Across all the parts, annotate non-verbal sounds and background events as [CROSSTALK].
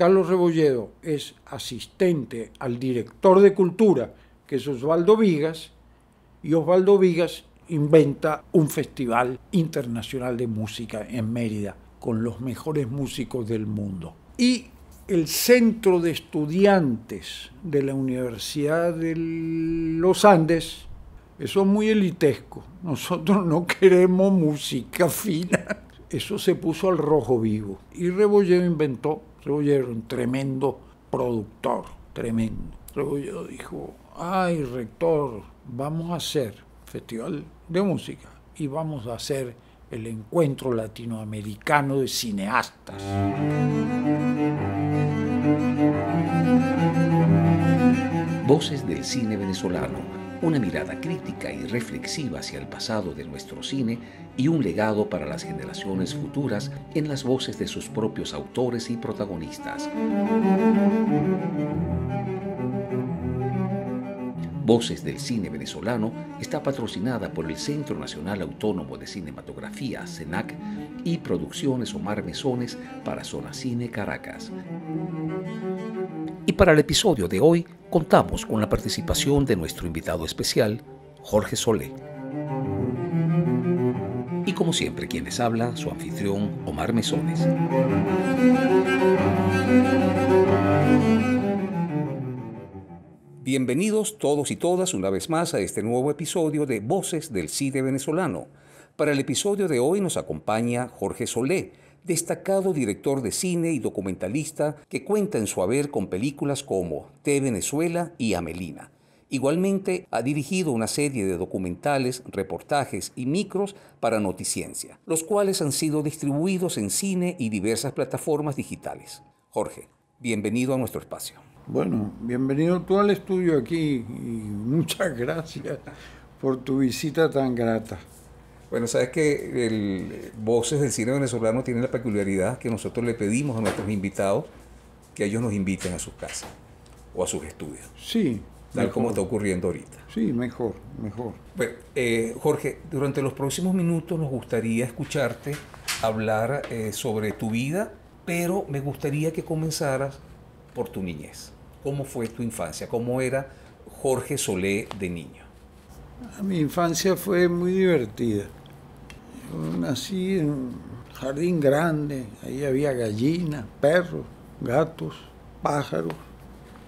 Carlos Rebolledo es asistente al director de cultura, que es Osvaldo Vigas, y Osvaldo Vigas inventa un festival internacional de música en Mérida con los mejores músicos del mundo. Y el centro de estudiantes de la Universidad de los Andes, eso es muy elitesco, nosotros no queremos música fina. Eso se puso al rojo vivo y Rebolledo inventó era un tremendo productor, tremendo. Rebolledo dijo, ay, rector, vamos a hacer festival de música y vamos a hacer el encuentro latinoamericano de cineastas. Voces del cine venezolano una mirada crítica y reflexiva hacia el pasado de nuestro cine y un legado para las generaciones futuras en las voces de sus propios autores y protagonistas. Voces del Cine Venezolano está patrocinada por el Centro Nacional Autónomo de Cinematografía, CENAC, y Producciones Omar Mesones para Zona Cine Caracas. Y para el episodio de hoy contamos con la participación de nuestro invitado especial, Jorge Solé. Y como siempre, quienes les habla, su anfitrión, Omar Mesones. Bienvenidos todos y todas una vez más a este nuevo episodio de Voces del CIDE venezolano. Para el episodio de hoy nos acompaña Jorge Solé, destacado director de cine y documentalista que cuenta en su haber con películas como T. Venezuela y Amelina. Igualmente, ha dirigido una serie de documentales, reportajes y micros para Noticiencia, los cuales han sido distribuidos en cine y diversas plataformas digitales. Jorge, bienvenido a nuestro espacio. Bueno, bienvenido tú al estudio aquí y muchas gracias por tu visita tan grata. Bueno, sabes que el Voces del Cine Venezolano tiene la peculiaridad que nosotros le pedimos a nuestros invitados que ellos nos inviten a sus casas o a sus estudios. Sí. Tal como está ocurriendo ahorita. Sí, mejor, mejor. Bueno, eh, Jorge, durante los próximos minutos nos gustaría escucharte hablar eh, sobre tu vida, pero me gustaría que comenzaras por tu niñez. ¿Cómo fue tu infancia? ¿Cómo era Jorge Solé de niño? Mi infancia fue muy divertida. Nací en un jardín grande, ahí había gallinas, perros, gatos, pájaros.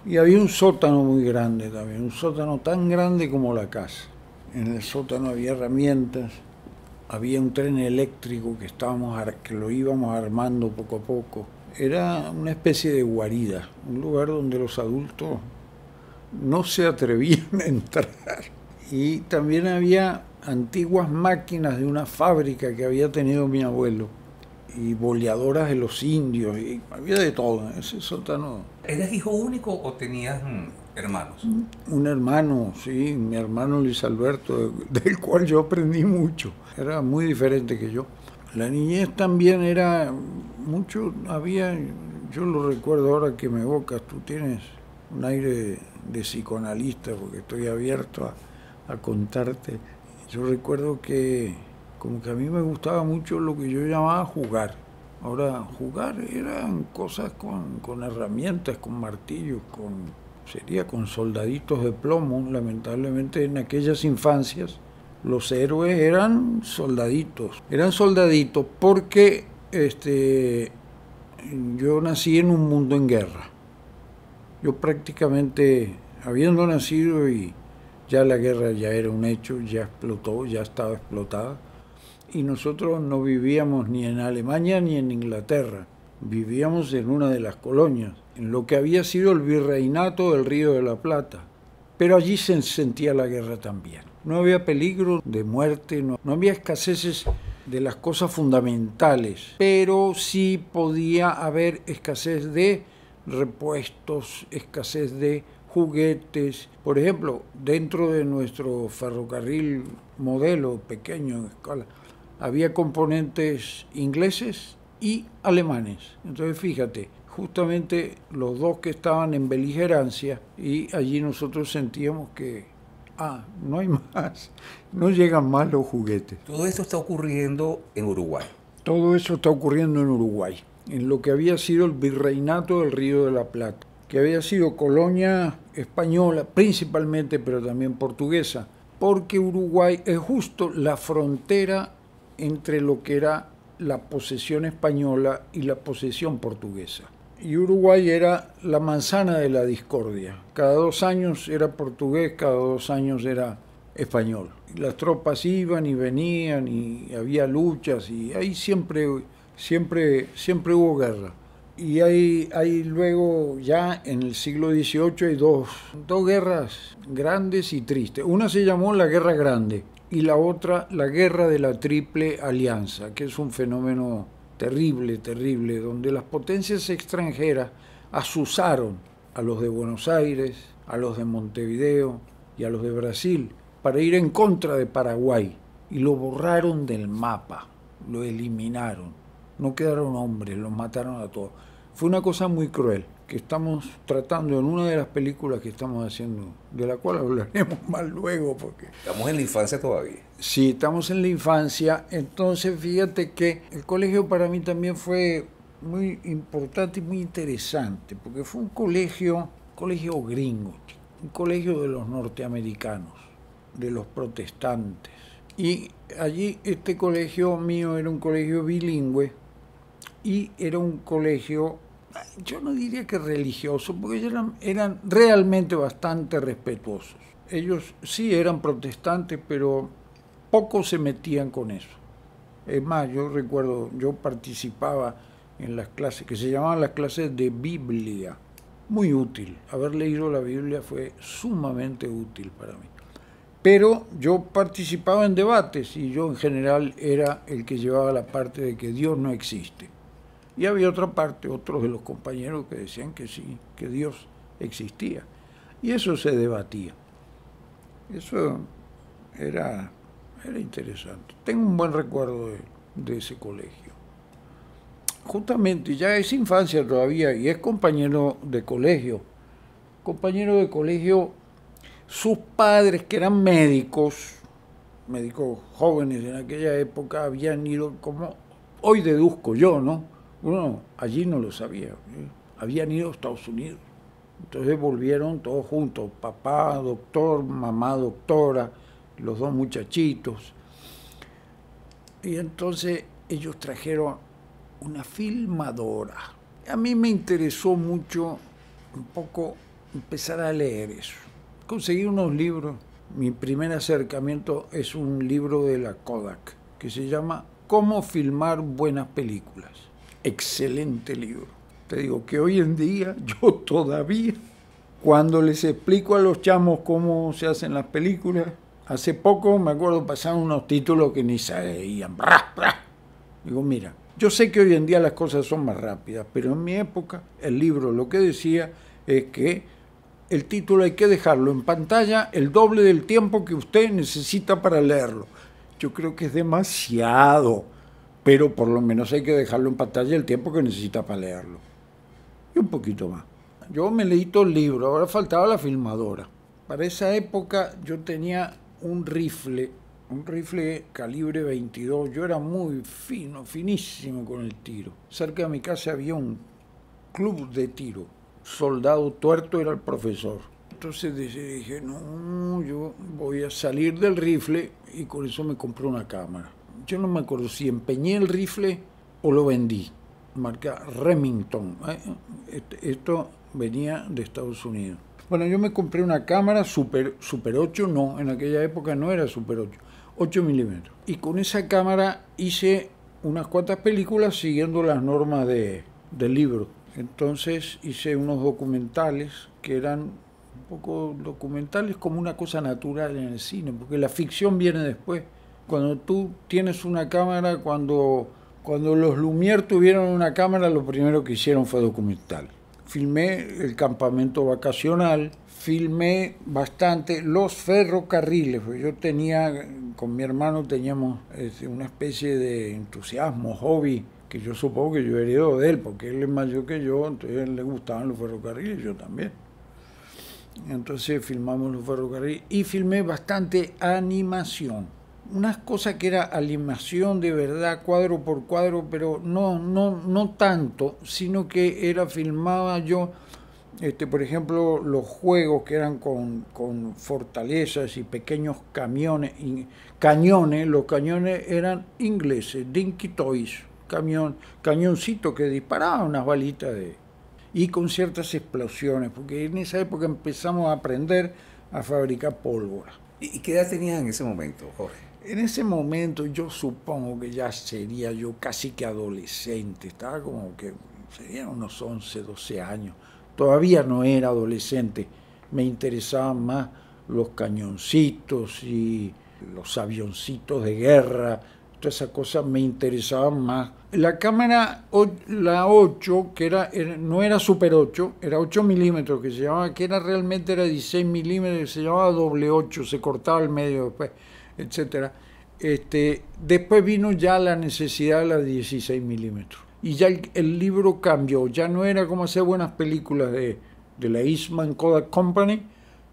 Y había un sótano muy grande también, un sótano tan grande como la casa. En el sótano había herramientas, había un tren eléctrico que, estábamos, que lo íbamos armando poco a poco. Era una especie de guarida, un lugar donde los adultos no se atrevían [LAUGHS] a entrar. Y también había antiguas máquinas de una fábrica que había tenido mi abuelo y boleadoras de los indios, y había de todo, ese sótano. ¿Eres hijo único o tenías mm, hermanos? Un hermano, sí, mi hermano Luis Alberto, del cual yo aprendí mucho, era muy diferente que yo. La niñez también era mucho, había, yo lo recuerdo ahora que me evocas, tú tienes un aire de, psicoanalista porque estoy abierto a contarte yo recuerdo que como que a mí me gustaba mucho lo que yo llamaba jugar. Ahora, jugar eran cosas con, con herramientas, con martillos, con, sería con soldaditos de plomo. Lamentablemente en aquellas infancias los héroes eran soldaditos. Eran soldaditos porque este, yo nací en un mundo en guerra. Yo prácticamente, habiendo nacido y ya la guerra ya era un hecho, ya explotó, ya estaba explotada. Y nosotros no vivíamos ni en Alemania ni en Inglaterra, vivíamos en una de las colonias, en lo que había sido el virreinato del Río de la Plata. Pero allí se sentía la guerra también. No había peligro de muerte, no, había escaseces de las cosas fundamentales, pero sí podía haber escasez de repuestos, escasez de juguetes. Por ejemplo, dentro de nuestro ferrocarril modelo pequeño en escala, había componentes ingleses y alemanes. Entonces, fíjate, justamente los dos que estaban en beligerancia y allí nosotros sentíamos que, ah, no hay [LAUGHS] más, no llegan más los juguetes. Todo esto está ocurriendo en Uruguay. Todo eso está ocurriendo en Uruguay, en lo que había sido el virreinato del Río de la Plata que había sido colonia española principalmente, pero también portuguesa, porque Uruguay es justo la frontera entre lo que era la posesión española y la posesión portuguesa. Y Uruguay era la manzana de la discordia. Cada dos años era portugués, cada dos años era español. Las tropas iban y venían y había luchas y ahí siempre, siempre, siempre hubo guerra. Y hay, luego, ya en el siglo XVIII, hay dos, guerras grandes y tristes. Una se llamó la Guerra Grande y la otra la Guerra de la Triple Alianza, que es un fenómeno terrible, terrible, donde las potencias extranjeras asusaron a los de Buenos Aires, a los de Montevideo y a los de Brasil para ir en contra de Paraguay y lo borraron del mapa, lo eliminaron no quedaron hombres, los mataron a todos. Fue una cosa muy cruel que estamos tratando en una de las películas que estamos haciendo, de la cual hablaremos [LAUGHS] más luego. porque Estamos en la infancia todavía. Sí, estamos en la infancia. Entonces, fíjate que el colegio para mí también fue muy importante y muy interesante, porque fue un colegio, colegio gringo, un colegio de los norteamericanos, de los protestantes. Y allí este colegio mío era un colegio bilingüe, y era un colegio, yo no diría que religioso, porque eran, eran realmente bastante respetuosos. Ellos sí eran protestantes, pero pocos se metían con eso. Es más, yo recuerdo, yo participaba en las clases que se llamaban las clases de Biblia. Muy útil. Haber leído la Biblia fue sumamente útil para mí pero yo participaba en debates y yo en general era el que llevaba la parte de que Dios no existe. Y había otra parte, otros de los compañeros que decían que sí, que Dios existía. Y eso se debatía. Eso era, interesante. Tengo un buen recuerdo de, de ese colegio. Justamente, ya es infancia todavía y es compañero de colegio. Compañero de colegio sus padres, que eran médicos, médicos jóvenes en aquella época, habían ido como hoy deduzco yo, ¿no? Uno allí no lo sabía. Habían ido a Estados Unidos. Entonces volvieron todos juntos, papá, doctor, mamá, doctora, los dos muchachitos. Y entonces ellos trajeron una filmadora. A mí me interesó mucho un poco empezar a leer eso conseguí unos libros. Mi primer acercamiento es un libro de la Kodak que se llama Cómo filmar buenas películas. Excelente libro. Te digo que hoy en día [LAUGHS] yo todavía, cuando les explico a los chamos cómo se hacen las películas, hace poco me acuerdo pasar unos títulos que ni sabían. Digo, mira, yo sé que hoy en día las cosas son más rápidas, pero en mi época el libro lo que decía es que el título hay que dejarlo en pantalla el doble del tiempo que usted necesita para leerlo. Yo creo que es demasiado, pero por lo menos hay que dejarlo en pantalla el tiempo que necesita para leerlo. Y un poquito más. Yo me leí todo el libro, ahora faltaba la filmadora. Para esa época yo tenía un rifle, un rifle calibre 22. Yo era muy fino, finísimo con el tiro. Cerca de mi casa había un club de tiro soldado tuerto era el profesor. Entonces dije, no, yo voy a salir del rifle y con eso me compré una cámara. Yo no me acuerdo si empeñé el rifle o lo vendí. Marca Remington. ¿eh? Este, esto venía de Estados Unidos. Bueno, yo me compré una cámara super, super 8, no, en aquella época no era super 8, 8 milímetros. Y con esa cámara hice unas cuantas películas siguiendo las normas de, del libro. Entonces hice unos documentales que eran un poco documentales como una cosa natural en el cine, porque la ficción viene después. Cuando tú tienes una cámara, cuando, cuando los Lumière tuvieron una cámara, lo primero que hicieron fue documental. Filmé el campamento vacacional, filmé bastante los ferrocarriles. Yo tenía, con mi hermano teníamos este, una especie de entusiasmo, hobby que yo supongo que yo heredo de él, porque él es mayor que yo, entonces él le gustaban los ferrocarriles, yo también. Entonces filmamos los ferrocarriles y filmé bastante animación. Unas cosas que era animación de verdad, cuadro por cuadro, pero no, no, no tanto, sino que era filmaba yo, este, por ejemplo, los juegos que eran con, fortalezas y pequeños camiones, cañones, los cañones eran ingleses, Dinky Toys camión, cañoncito que disparaba unas balitas y con ciertas explosiones, porque en esa época empezamos a aprender a fabricar pólvora. ¿Y qué edad tenías en ese momento, Jorge? En ese momento yo supongo que ya sería yo casi que adolescente, estaba como que serían unos 11, 12 años. Todavía no era adolescente, me interesaban más los cañoncitos y los avioncitos de guerra, esas cosas me interesaban más. La cámara, la 8, que era, er, no era Super 8, era 8 milímetros, que se llamaba, que era realmente era 16 milímetros, se llamaba doble 8, se cortaba el medio después, etcétera. Este, después vino ya la necesidad de las 16 milímetros. Y ya el, libro cambió, ya no era como hacer buenas películas de, de la Eastman Kodak Company,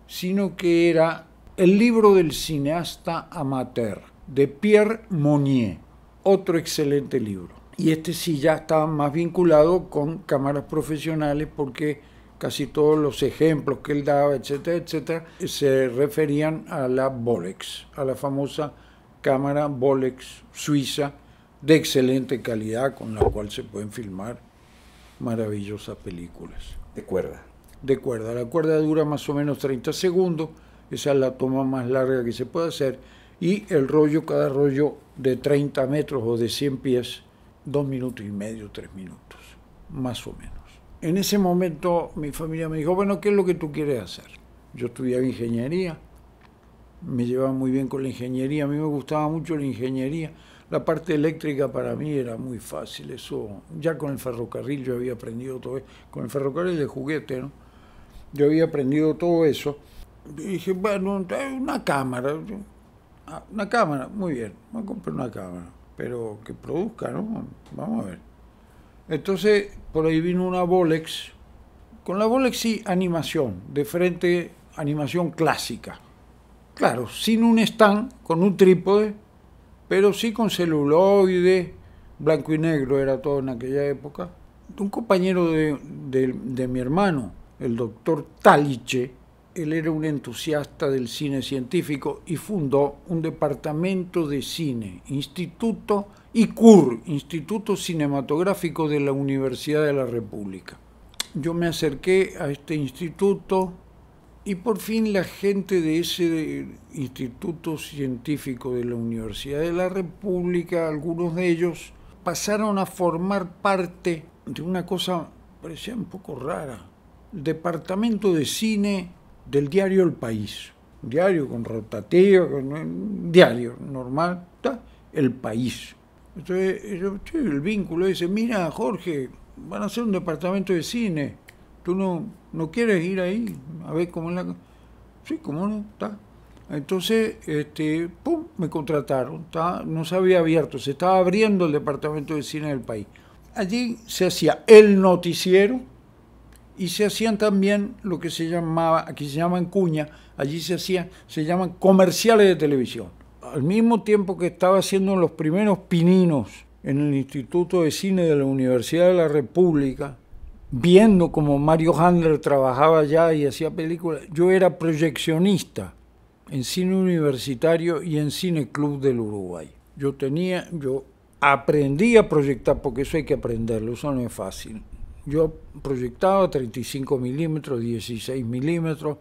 sino que era el libro del cineasta amateur de Pierre Monnier, otro excelente libro. Y este sí ya estaba más vinculado con cámaras profesionales porque casi todos los ejemplos que él daba, etcétera, etcétera, se referían a la Bolex, a la famosa cámara Bolex suiza de excelente calidad con la cual se pueden filmar maravillosas películas. De cuerda. De cuerda. La cuerda dura más o menos 30 segundos. Esa es la toma más larga que se puede hacer y el rollo, cada rollo de 30 metros o de 100 pies, dos minutos y medio, tres minutos, más o menos. En ese momento mi familia me dijo, bueno, ¿qué es lo que tú quieres hacer? Yo estudiaba ingeniería, me llevaba muy bien con la ingeniería, a mí me gustaba mucho la ingeniería. La parte eléctrica para mí era muy fácil, eso ya con el ferrocarril yo había aprendido todo eso, con el ferrocarril de juguete, ¿no? Yo había aprendido todo eso. Y dije, bueno, una cámara, Ah, una cámara, muy bien, voy a comprar una cámara, pero que produzca, ¿no? Vamos a ver. Entonces, por ahí vino una Bolex. Con la Bolex sí, animación, de frente, animación clásica. Claro, sin un stand, con un trípode, pero sí con celuloide, blanco y negro era todo en aquella época. Un compañero de, de mi hermano, el doctor Taliche, él era un entusiasta del cine científico y fundó un departamento de cine, instituto ICUR, Instituto Cinematográfico de la Universidad de la República. Yo me acerqué a este instituto y por fin la gente de ese Instituto Científico de la Universidad de la República, algunos de ellos, pasaron a formar parte de una cosa, parecía un poco rara, Departamento de Cine del diario El País, diario con rotativo, eh, diario normal, está El País. Entonces, el vínculo dice, mira, Jorge, van a hacer un departamento de cine, tú no, no quieres ir ahí a ver cómo es la... Sí, cómo no, está. Entonces, este, pum, me contrataron, no se había abierto, se estaba abriendo el departamento de cine del país. Allí se hacía el noticiero, y se hacían también lo que se llamaba, aquí se llaman cuña, allí se hacían, se llaman comerciales de televisión. Al mismo tiempo que estaba haciendo los primeros pininos en el Instituto de Cine de la Universidad de la República, viendo como Mario Handler trabajaba ya y hacía películas, yo era proyeccionista en cine universitario y en cine club del Uruguay. Yo tenía, yo aprendí a proyectar, porque eso hay que aprenderlo, eso no es fácil. Yo proyectaba 35 milímetros, 16 milímetros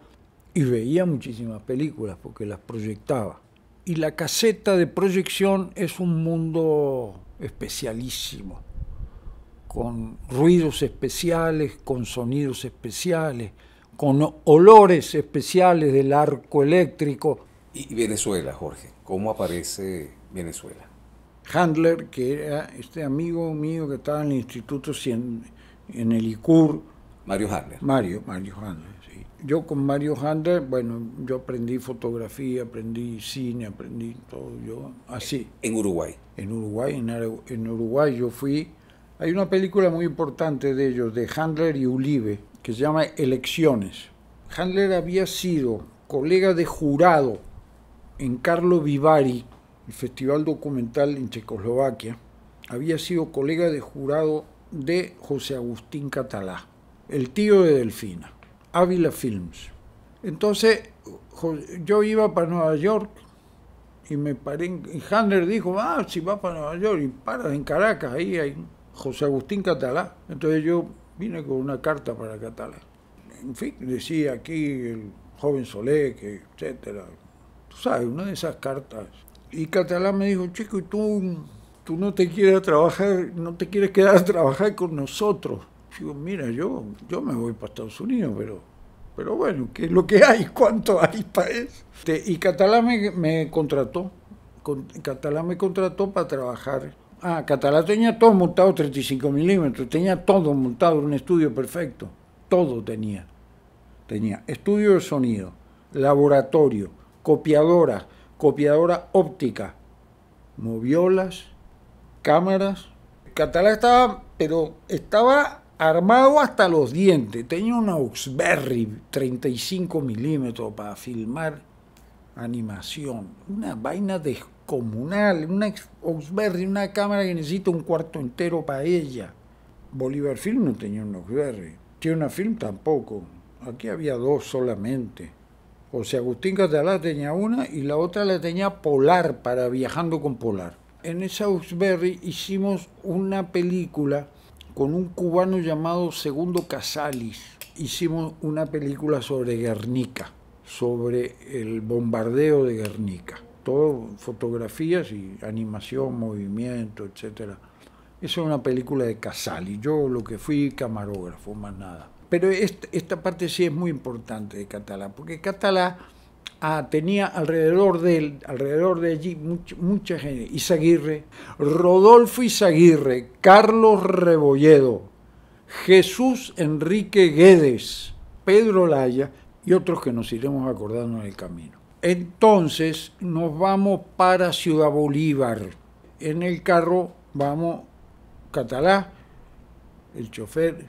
y veía muchísimas películas porque las proyectaba. Y la caseta de proyección es un mundo especialísimo, con ruidos especiales, con sonidos especiales, con olores especiales del arco eléctrico. ¿Y Venezuela, Jorge? ¿Cómo aparece Venezuela? Handler, que era este amigo mío que estaba en el Instituto Cien en el ICUR. Mario Handler. Mario, Mario Handler, sí. Yo con Mario Handler, bueno, yo aprendí fotografía, aprendí cine, aprendí todo, yo así. ¿En Uruguay? En Uruguay, en, Uruguay yo fui... Hay una película muy importante de ellos, de Handler y Ulive que se llama Elecciones. Handler había sido colega de jurado en Carlo Vivari, el festival documental en Checoslovaquia. Había sido colega de jurado de José Agustín Catalá, el tío de Delfina, Ávila Films. Entonces yo iba para Nueva York y me paré y Hander dijo, ah, si vas para Nueva York y para en Caracas, ahí hay José Agustín Catalá. Entonces yo vine con una carta para Catalá. En fin, decía aquí el joven Solé, que etcétera. Tú sabes, una de esas cartas. Y Catalá me dijo, chico, ¿y tú tú no te quieres trabajar, no te quieres quedar a trabajar con nosotros. Digo, mira, yo, yo me voy para Estados Unidos, pero, pero bueno, ¿qué lo que hay? [LAUGHS] ¿Cuánto hay para eso? y Catalá me, contrató, con, Catalá me contrató para trabajar. Ah, Catalá tenía todo montado 35 milímetros, tenía todo montado, un estudio perfecto, todo tenía. Tenía estudio de sonido, laboratorio, copiadora, copiadora óptica, moviolas, cámaras. Catalá estaba, pero estaba armado hasta los dientes. Tenía una Oxberry 35 milímetros para filmar animación. Una vaina descomunal. Una Oxberry, una cámara que necesita un cuarto entero para ella. Bolívar Film no tenía una Oxberry. Tiene una film tampoco. Aquí había dos solamente. José Agustín Catalá tenía una y la otra la tenía Polar para viajando con Polar en Southberry hicimos una película con un cubano llamado Segundo Casalis. Hicimos una película sobre Guernica, sobre el bombardeo de Guernica. Todo fotografías y animación, movimiento, etc. Esa es una película de Casalis. Yo lo que fui camarógrafo, más nada. Pero esta, esta parte sí es muy importante de Catalá, porque Catalá Ah, tenía alrededor de, alrededor de allí mucha gente. Isaguirre Rodolfo Isaguirre Carlos Rebolledo, Jesús Enrique Guedes, Pedro Laya y otros que nos iremos acordando en el camino. Entonces nos vamos para Ciudad Bolívar. En el carro vamos Catalá, el chofer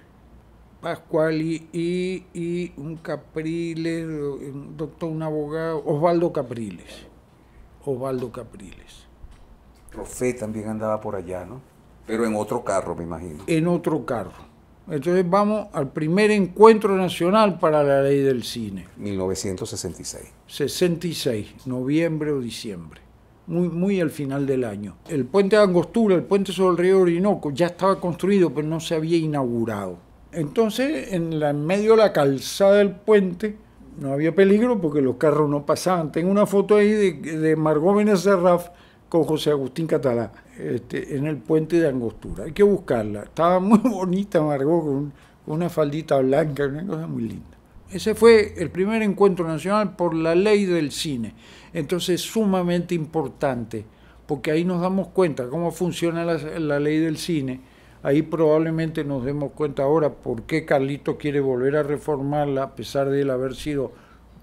Pascual y, un Capriles, un doctor, un abogado, Osvaldo Capriles. Osvaldo Capriles. Rofé también andaba por allá, ¿no? Pero en otro carro, me imagino. En otro carro. Entonces vamos al primer encuentro nacional para la ley del cine. 1966. 66, noviembre o diciembre. Muy, muy al final del año. El puente de Angostura, el puente sobre el río Orinoco, ya estaba construido, pero no se había inaugurado. Entonces, en, medio de la calzada del puente, no había peligro porque los carros no pasaban. Tengo una foto ahí de, de Margot Serraf con José Agustín Catalá, este, en el puente de Angostura. Hay que buscarla. Estaba [LAUGHS] muy bonita Margot con una faldita blanca, una cosa muy linda. Ese fue el primer encuentro nacional por la ley del cine. Entonces, sumamente importante, porque ahí nos damos cuenta cómo funciona la ley del cine Ahí probablemente nos demos cuenta ahora por qué Carlito quiere volver a reformarla, a pesar de él haber sido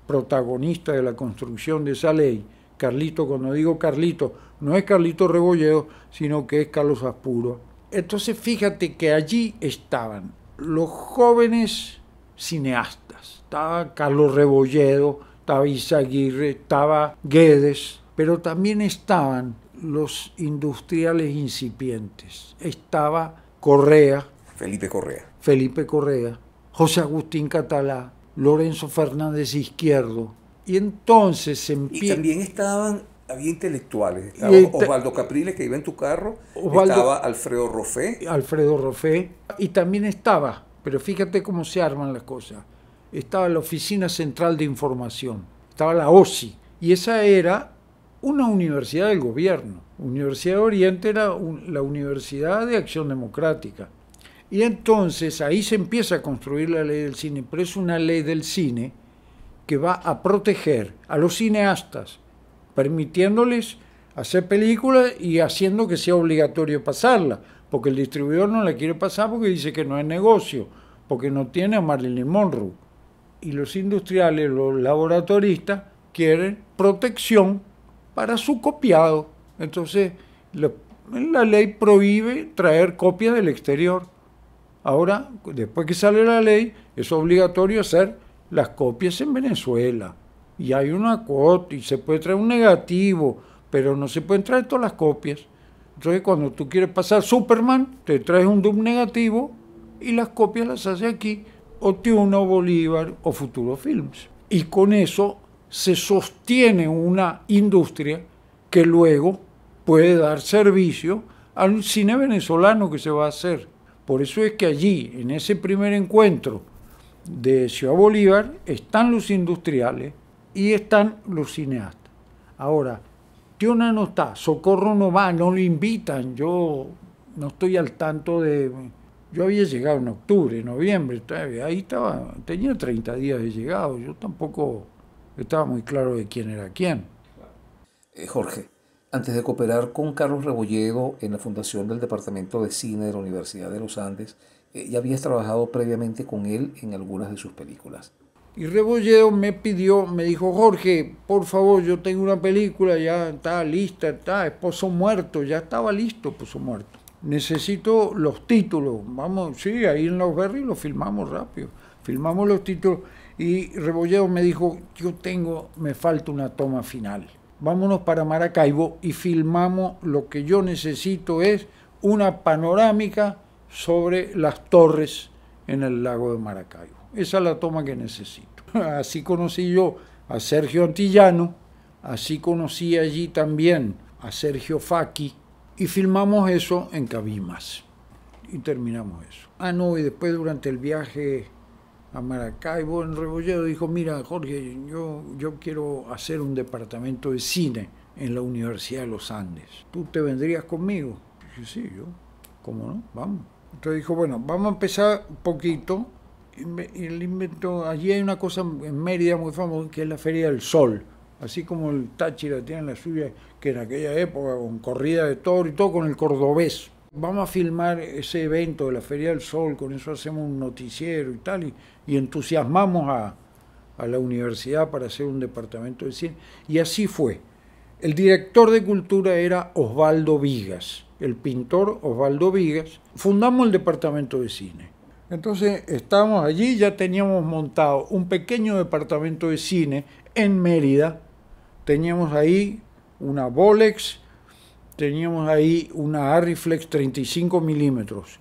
protagonista de la construcción de esa ley. Carlito, cuando digo Carlito, no es Carlito Rebolledo, sino que es Carlos Aspuro. Entonces fíjate que allí estaban los jóvenes cineastas. Estaba Carlos Rebolledo, estaba Isaguirre, estaba Guedes, pero también estaban los industriales incipientes. Estaba Correa. Felipe Correa. Felipe Correa, José Agustín Catalá, Lorenzo Fernández Izquierdo. Y entonces Y también estaban, había intelectuales. Osvaldo Capriles, que iba en tu carro. Estaba Alfredo Roffé, Alfredo Rofé. Y también estaba, pero fíjate cómo se arman las cosas. Estaba la Oficina Central de Información. Estaba la OSI. Y esa era una universidad del gobierno. Universidad de Oriente era la Universidad de Acción Democrática. Y entonces ahí se empieza a construir la ley del cine, pero es una ley del cine que va a proteger a los cineastas, permitiéndoles hacer películas y haciendo que sea obligatorio pasarla, porque el distribuidor no la quiere pasar porque dice que no es negocio, porque no tiene a Marilyn Monroe. Y los industriales, los laboratoristas, quieren protección para su copiado. Entonces, la, ley prohíbe traer copias del exterior. Ahora, después que sale la ley, es obligatorio hacer las copias en Venezuela. Y hay una cuota y se puede traer un negativo, pero no se pueden traer todas las copias. Entonces, cuando tú quieres pasar Superman, te traes un dub negativo y las copias las hace aquí, o T1 Bolívar o Futuro Films. Y con eso se sostiene una industria que luego puede dar servicio al cine venezolano que se va a hacer. Por eso es que allí, en ese primer encuentro de Ciudad Bolívar, están los industriales y están los cineastas. Ahora, Tiona no está, Socorro no va, no lo invitan, yo no estoy al tanto de... Yo había llegado en octubre, noviembre, ahí estaba, tenía 30 días de llegado, yo tampoco estaba muy claro de quién era quién. Eh, Jorge, antes de cooperar con Carlos Rebolledo en la fundación del Departamento de Cine de la Universidad de los Andes, eh, ya habías trabajado previamente con él en algunas de sus películas. Y Rebolledo me pidió, me dijo, Jorge, por favor, yo tengo una película, ya está lista, está, Esposo Muerto, ya estaba listo Esposo Muerto. Necesito los títulos, vamos, sí, ahí en Los Berry lo filmamos rápido, filmamos los títulos y Rebolledo me dijo, yo tengo, me falta una toma final vámonos para Maracaibo y filmamos lo que yo necesito es una panorámica sobre las torres en el lago de Maracaibo. Esa es la toma que necesito. [LAUGHS] Así conocí yo a Sergio Antillano, así conocí allí también a Sergio Faki y filmamos eso en Cabimas. Y terminamos eso. Ah, no, y después durante el viaje a Maracaibo, en Rebolledo, dijo, mira Jorge, yo, yo quiero hacer un departamento de cine en la Universidad de los Andes. ¿Tú te vendrías conmigo? Y dije, sí, yo, ¿cómo no? Vamos. Entonces dijo, bueno, vamos a empezar un poquito. Él inventó, allí hay una cosa en Mérida muy famosa que es la Feria del Sol. Así como el Táchira tiene la suya, que en aquella época con corrida de toro y todo, con el cordobés Vamos a filmar ese evento de la Feria del Sol, con eso hacemos un noticiero y tal, y, entusiasmamos a, a la universidad para hacer un departamento de cine. Y así fue. El director de cultura era Osvaldo Vigas, el pintor Osvaldo Vigas. Fundamos el departamento de cine. Entonces estábamos allí, ya teníamos montado un pequeño departamento de cine en Mérida. Teníamos ahí una Bolex, teníamos ahí una Arriflex 35 milímetros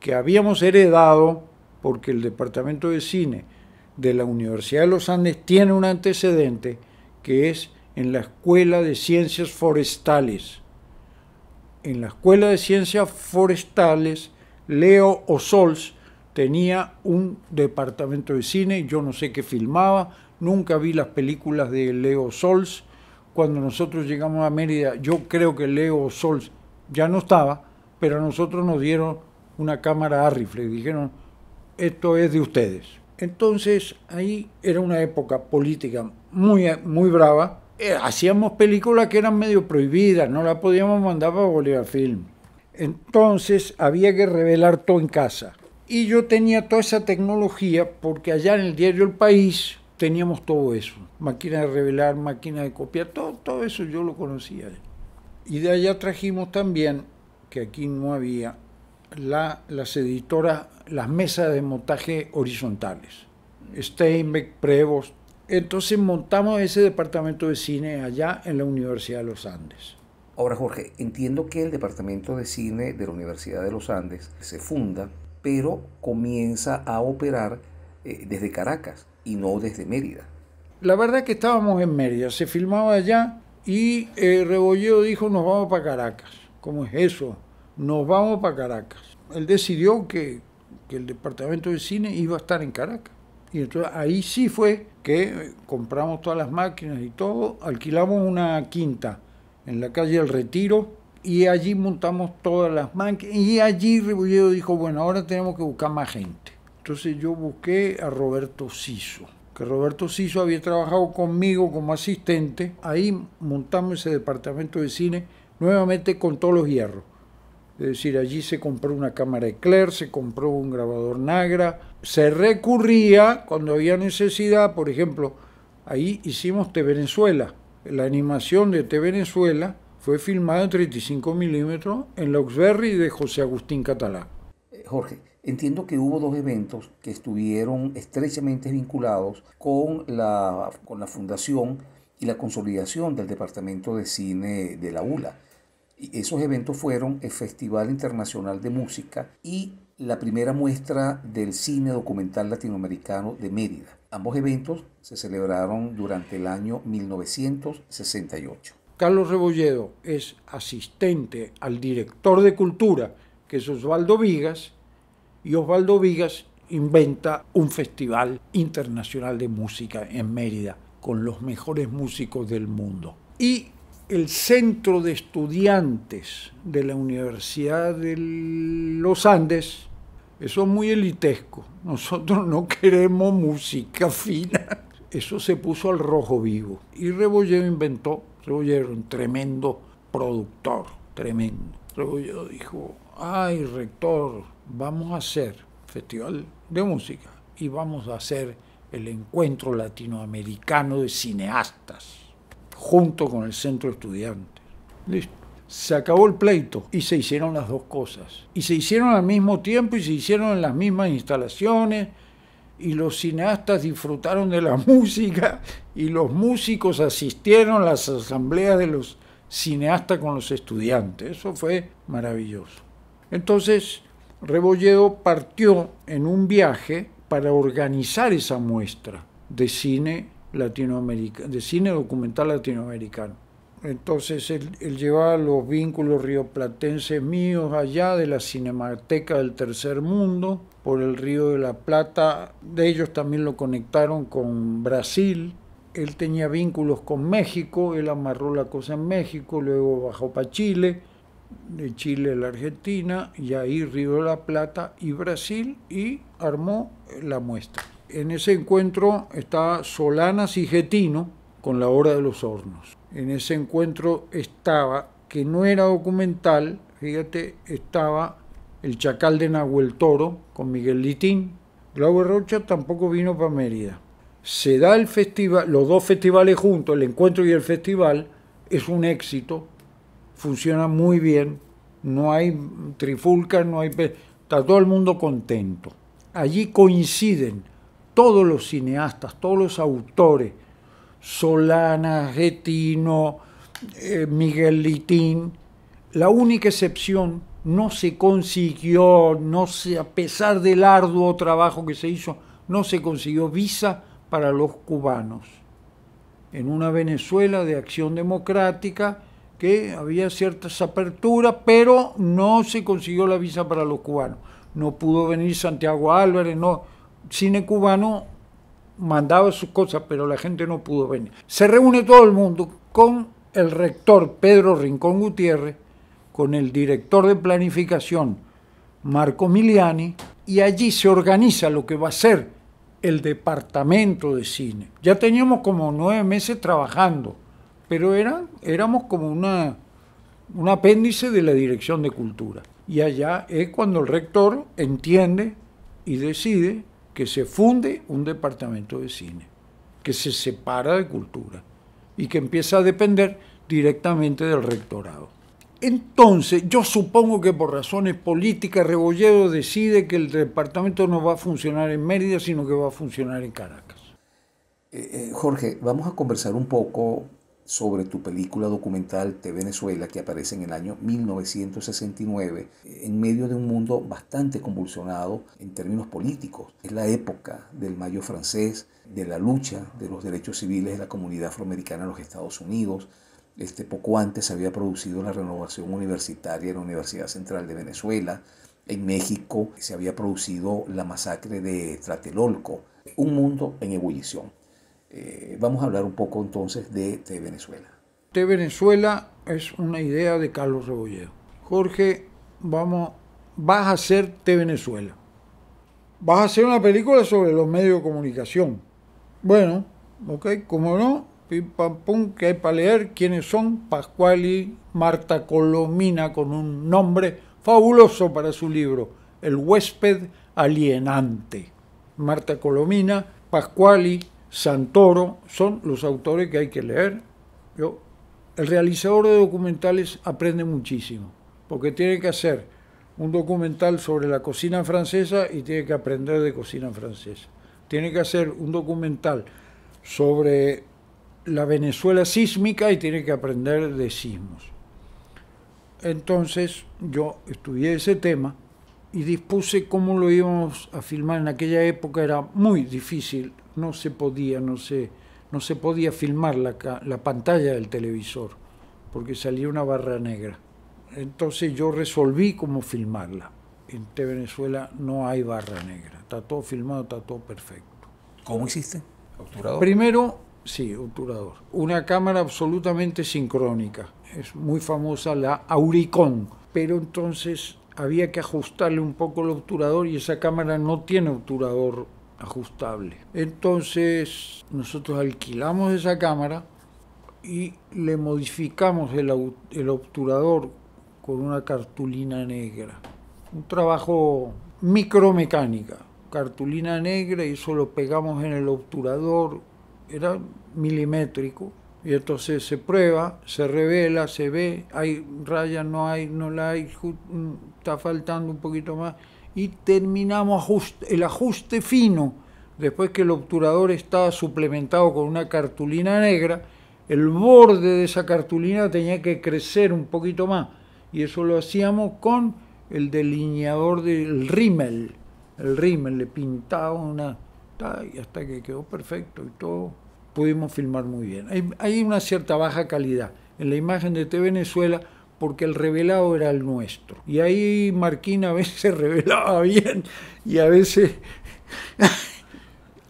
que habíamos heredado porque el Departamento de Cine de la Universidad de los Andes tiene un antecedente que es en la Escuela de Ciencias Forestales. En la Escuela de Ciencias Forestales, Leo Osols tenía un departamento de cine, yo no sé qué filmaba, nunca vi las películas de Leo Osols, cuando nosotros llegamos a Mérida, yo creo que Leo Sol ya no estaba, pero a nosotros nos dieron una cámara a rifle, y dijeron, esto es de ustedes. Entonces ahí era una época política muy, muy brava. Eh, hacíamos películas que eran medio prohibidas, no las podíamos mandar para Bolívar Film. Entonces había que revelar todo en casa. Y yo tenía toda esa tecnología porque allá en el diario El País teníamos todo eso, máquina de revelar, máquina de copiar, todo, todo eso yo lo conocía. Y de allá trajimos también, que aquí no había, la, las editoras, las mesas de montaje horizontales, Steinbeck, Prevost. Entonces montamos ese departamento de cine allá en la Universidad de los Andes. Ahora Jorge, entiendo que el departamento de cine de la Universidad de los Andes se funda, pero comienza a operar eh, desde Caracas y no desde Mérida. La verdad es que estábamos en Mérida, se filmaba allá y eh, Rebolledo dijo nos vamos para Caracas. ¿Cómo es eso? Nos vamos para Caracas. Él decidió que, que el departamento de cine iba a estar en Caracas. Y entonces ahí sí fue que eh, compramos todas las máquinas y todo, alquilamos una quinta en la calle El Retiro y allí montamos todas las máquinas y allí Rebolledo dijo, bueno, ahora tenemos que buscar más gente. Entonces yo busqué a Roberto Siso, que Roberto Siso había trabajado conmigo como asistente. Ahí montamos ese departamento de cine nuevamente con todos los hierros. Es decir, allí se compró una cámara Eclair, se compró un grabador Nagra. Se recurría cuando había necesidad, por ejemplo, ahí hicimos TV Venezuela. La animación de T Venezuela fue filmada en 35 milímetros en Luxberry de José Agustín Catalá. Jorge, Entiendo que hubo dos eventos que estuvieron estrechamente vinculados con la, con la fundación y la consolidación del Departamento de Cine de la ULA. Y esos eventos fueron el Festival Internacional de Música y la primera muestra del cine documental latinoamericano de Mérida. Ambos eventos se celebraron durante el año 1968. Carlos Rebolledo es asistente al director de cultura, que es Osvaldo Vigas, y Osvaldo Vigas inventa un festival internacional de música en Mérida con los mejores músicos del mundo. Y el centro de estudiantes de la Universidad de los Andes, eso es muy elitesco, nosotros no queremos música fina. Eso se puso al rojo vivo. Y Rebollero inventó, Rebollero, un tremendo productor, tremendo. Rebollero dijo, ay, rector, vamos a hacer festival de música y vamos a hacer el encuentro latinoamericano de cineastas junto con el centro estudiante. Listo. Se acabó el pleito y se hicieron las dos cosas. Y se hicieron al mismo tiempo y se hicieron en las mismas instalaciones y los cineastas disfrutaron de la [LAUGHS] música y los músicos asistieron a las asambleas de los cineastas con los estudiantes. Eso fue maravilloso. Entonces, Rebolledo partió en un viaje para organizar esa muestra de cine, latinoamericano, de cine documental latinoamericano. Entonces él, él llevaba los vínculos rioplatenses míos allá de la Cinemateca del Tercer Mundo, por el Río de la Plata, de ellos también lo conectaron con Brasil, él tenía vínculos con México, él amarró la cosa en México, luego bajó para Chile, de Chile la Argentina, y ahí Río de la Plata y Brasil, y armó la muestra. En ese encuentro está Solana Sigetino con la Hora de los Hornos. En ese encuentro estaba, que no era documental, fíjate, estaba El Chacal de Nahuel Toro con Miguel Litín. Glauber Rocha tampoco vino para Mérida. Se da el festival, los dos festivales juntos, el encuentro y el festival, es un éxito funciona muy bien, no hay trifulcas, no hay... Está todo el mundo contento. Allí coinciden todos los cineastas, todos los autores, Solana, Getino, eh, Miguel Litín. La única excepción no se consiguió, no se, a pesar del arduo trabajo que se hizo, no se consiguió visa para los cubanos. En una Venezuela de acción democrática, que había ciertas aperturas, pero no se consiguió la visa para los cubanos. No pudo venir Santiago Álvarez, no. Cine cubano mandaba sus cosas, pero la gente no pudo venir. Se reúne todo el mundo con el rector Pedro Rincón Gutiérrez, con el director de planificación Marco Miliani, y allí se organiza lo que va a ser el departamento de cine. Ya teníamos como nueve meses trabajando pero era, éramos como una, un apéndice de la Dirección de Cultura. Y allá es cuando el rector entiende y decide que se funde un departamento de cine, que se separa de cultura y que empieza a depender directamente del rectorado. Entonces, yo supongo que por razones políticas, Rebolledo decide que el departamento no va a funcionar en Mérida, sino que va a funcionar en Caracas. Eh, eh, Jorge, vamos a conversar un poco sobre tu película documental de Venezuela que aparece en el año 1969 en medio de un mundo bastante convulsionado en términos políticos. Es la época del Mayo francés, de la lucha de los derechos civiles de la comunidad afroamericana en los Estados Unidos. Este poco antes se había producido la renovación universitaria en la Universidad Central de Venezuela. En México se había producido la masacre de Tlatelolco. Un mundo en ebullición. Eh, vamos a hablar un poco entonces de Venezuela. T Venezuela es una idea de Carlos Rebolledo. Jorge, vamos, vas a hacer T Venezuela. Vas a hacer una película sobre los medios de comunicación. Bueno, ok, como no, pim pam pum, que hay para leer quiénes son Pascual y Marta Colomina con un nombre fabuloso para su libro, El huésped alienante. Marta Colomina, Pascuali, Santoro, son los autores que hay que leer. Yo, el realizador de documentales aprende muchísimo, porque tiene que hacer un documental sobre la cocina francesa y tiene que aprender de cocina francesa. Tiene que hacer un documental sobre la Venezuela sísmica y tiene que aprender de sismos. Entonces yo estudié ese tema y dispuse cómo lo íbamos a filmar. En aquella época era muy difícil no se podía, no se, no se podía filmar la, la pantalla del televisor, porque salía una barra negra. Entonces yo resolví cómo filmarla. En T Venezuela no hay barra negra, está todo filmado, está todo perfecto. ¿Cómo hiciste? ¿Obturador? Primero, sí, obturador. Una cámara absolutamente sincrónica. Es muy famosa la Auricon, pero entonces había que ajustarle un poco el obturador y esa cámara no tiene obturador ajustable. Entonces nosotros alquilamos esa cámara y le modificamos el, obturador con una cartulina negra. Un trabajo micromecánica. Cartulina negra y eso lo pegamos en el obturador. Era milimétrico. Y entonces se prueba, se revela, se ve, hay raya, no hay, no la hay, mm, está faltando un poquito más y terminamos el ajuste fino, después que el obturador estaba suplementado con una cartulina negra, el borde de esa cartulina tenía que crecer un poquito más y eso lo hacíamos con el delineador del rímel. El rímel le pintaba una... y hasta que quedó perfecto y todo pudimos filmar muy bien. Hay, hay una cierta baja calidad. En la imagen de T Venezuela porque el revelado era el nuestro. Y ahí Marquín a veces [LAUGHS] revelaba bien y a veces... [LAUGHS]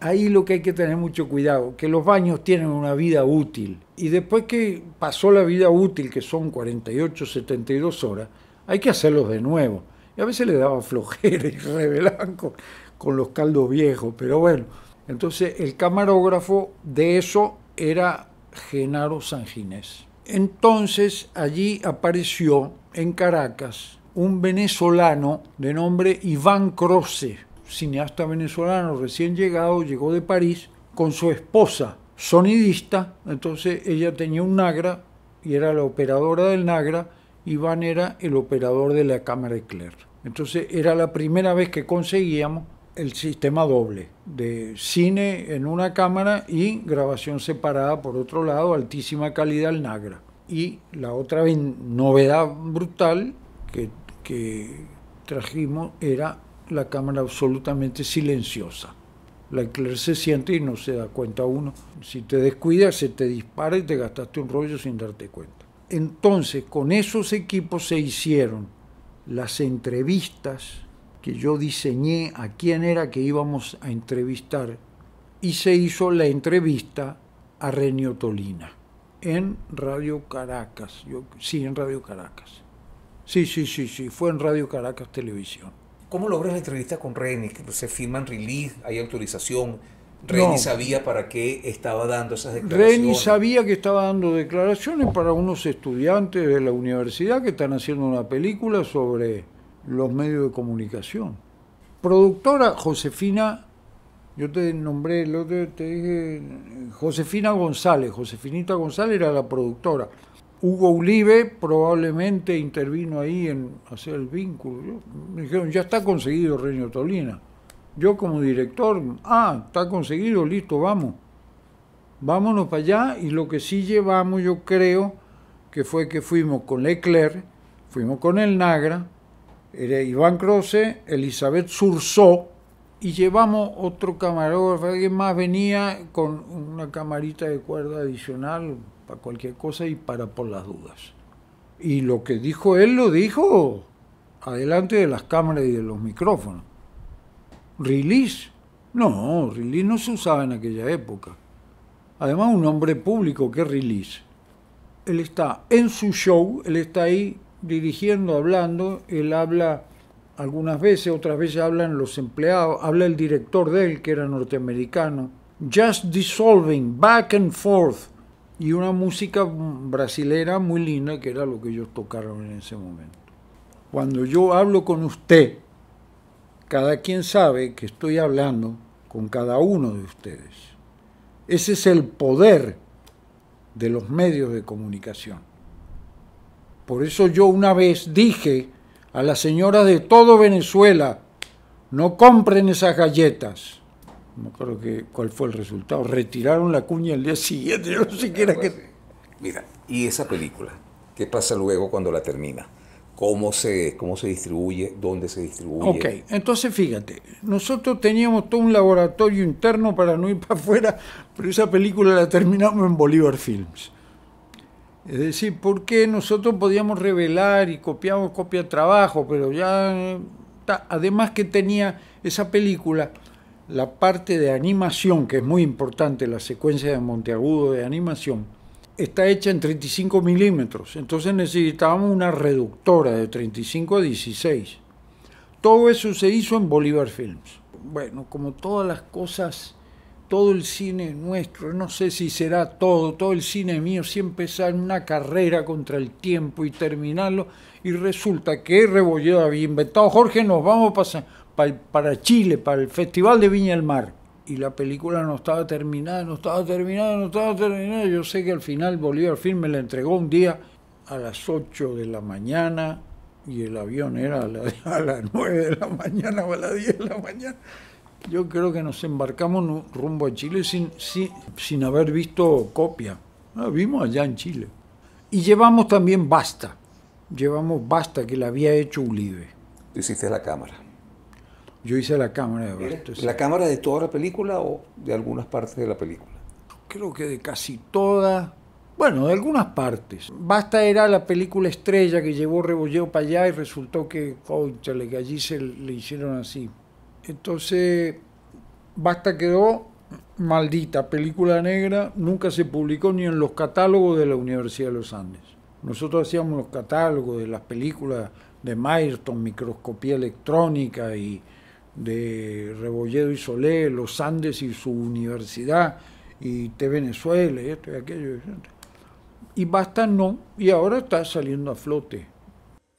ahí lo que hay que tener mucho cuidado, que los baños tienen una vida útil. Y después que pasó la vida útil, que son 48, 72 horas, hay que hacerlos de nuevo. Y a veces le daba flojera y [LAUGHS] revelaban con, con los caldos viejos, pero bueno. Entonces el camarógrafo de eso era Genaro Sanginés. Entonces allí apareció en Caracas un venezolano de nombre Iván Croce, cineasta venezolano recién llegado, llegó de París con su esposa, sonidista, entonces ella tenía un Nagra y era la operadora del Nagra, Iván era el operador de la cámara Eclair. Entonces era la primera vez que conseguíamos el sistema doble de cine en una cámara y grabación separada por otro lado, altísima calidad al Nagra. Y la otra novedad brutal que, que trajimos era la cámara absolutamente silenciosa. La Eclair se siente y no se da cuenta uno. Si te descuidas, se te dispara y te gastaste un rollo sin darte cuenta. Entonces, con esos equipos se hicieron las entrevistas que yo diseñé a quién era que íbamos a entrevistar y se hizo la entrevista a Renio Tolina en Radio Caracas. sí, en Radio Caracas. Sí, sí, sí, sí, fue en Radio Caracas Televisión. ¿Cómo logras la entrevista con Reni? Pues, ¿Se firman release? ¿Hay autorización? ¿Reni sabía para qué estaba dando esas declaraciones? Reni sabía que estaba dando declaraciones para unos estudiantes de la universidad que están haciendo una película sobre los medios de comunicación. Productora Josefina, yo te nombré lo te dije, Josefina González, Josefinita González era la productora. Hugo Ulibe probablemente intervino ahí en hacer el vínculo. Me dijeron, ya está conseguido Reño Tolina. Yo como director, ah, está conseguido, listo, vamos. Vámonos para allá y lo que sí llevamos, yo creo, que fue que fuimos con Leclerc, fuimos con el Nagra, era Iván Croce, Elizabeth Surzó y llevamos otro camarógrafo, alguien más venía con una camarita de cuerda adicional para cualquier cosa y para por las dudas. Y lo que dijo él lo dijo adelante de las cámaras y de los micrófonos. Release. No, release no se usaba en aquella época. Además, un hombre público que release. Él está en su show, él está ahí dirigiendo, hablando, él habla algunas veces, otras veces hablan los empleados, habla el director de él, que era norteamericano. Just dissolving, back and forth. Y una música brasilera muy linda, que era lo que ellos tocaron en ese momento. Cuando yo hablo con usted, cada quien sabe que estoy hablando con cada uno de ustedes. Ese es el poder de los medios de comunicación. Por eso yo una vez dije a las señoras de todo Venezuela, no compren esas galletas. No creo que cuál fue el resultado. Retiraron la cuña el día siguiente. no siquiera que... Mira, y esa película, ¿qué pasa luego cuando la termina? ¿Cómo se, cómo se distribuye? ¿Dónde se distribuye? Ok, entonces fíjate, nosotros teníamos todo un laboratorio interno para no ir [LAUGHS] para afuera, pero esa película la terminamos en Bolívar Films. Es decir, porque nosotros podíamos revelar y copiamos copia de trabajo, pero ya... Eh, además que tenía esa película, la parte de animación, que es muy importante, la secuencia de Monteagudo de animación, está hecha en 35 milímetros. Entonces necesitábamos una reductora de 35 a 16. Todo eso se hizo en Bolívar Films. Bueno, como todas las cosas todo el cine nuestro, no sé si será todo, todo el cine mío, si empezar una carrera contra el tiempo y terminarlo, y resulta que Rebolledo había inventado, Jorge, nos vamos para, para, Chile, para el Festival de Viña del Mar, y la película no estaba terminada, no estaba terminada, no estaba terminada, yo sé que al final Bolívar Film me la entregó un día a las 8 de la mañana, y el avión era a, [LAUGHS] a las 9 de la mañana o a las 10 de la mañana. Yo creo que nos embarcamos rumbo a Chile sin, sin, haber visto copia. La ah, vimos allá en Chile. Y llevamos también Basta. Llevamos Basta, que la había hecho Ulibe. Tú hiciste la cámara. Yo hice la cámara ¿La cámara de toda la película o de algunas partes de la película? Creo que de casi toda. Bueno, de algunas partes. Basta era la película estrella que llevó Rebolleo para allá y resultó que, que allí se le hicieron así. Entonces, Basta quedó maldita, película negra, nunca se publicó ni en los catálogos de la Universidad de los Andes. Nosotros hacíamos los catálogos de las películas de Mayrton, Microscopía Electrónica y de Rebolledo y Solé, Los Andes y su universidad, y T Venezuela, y esto y aquello. y Basta no, y ahora está saliendo a flote.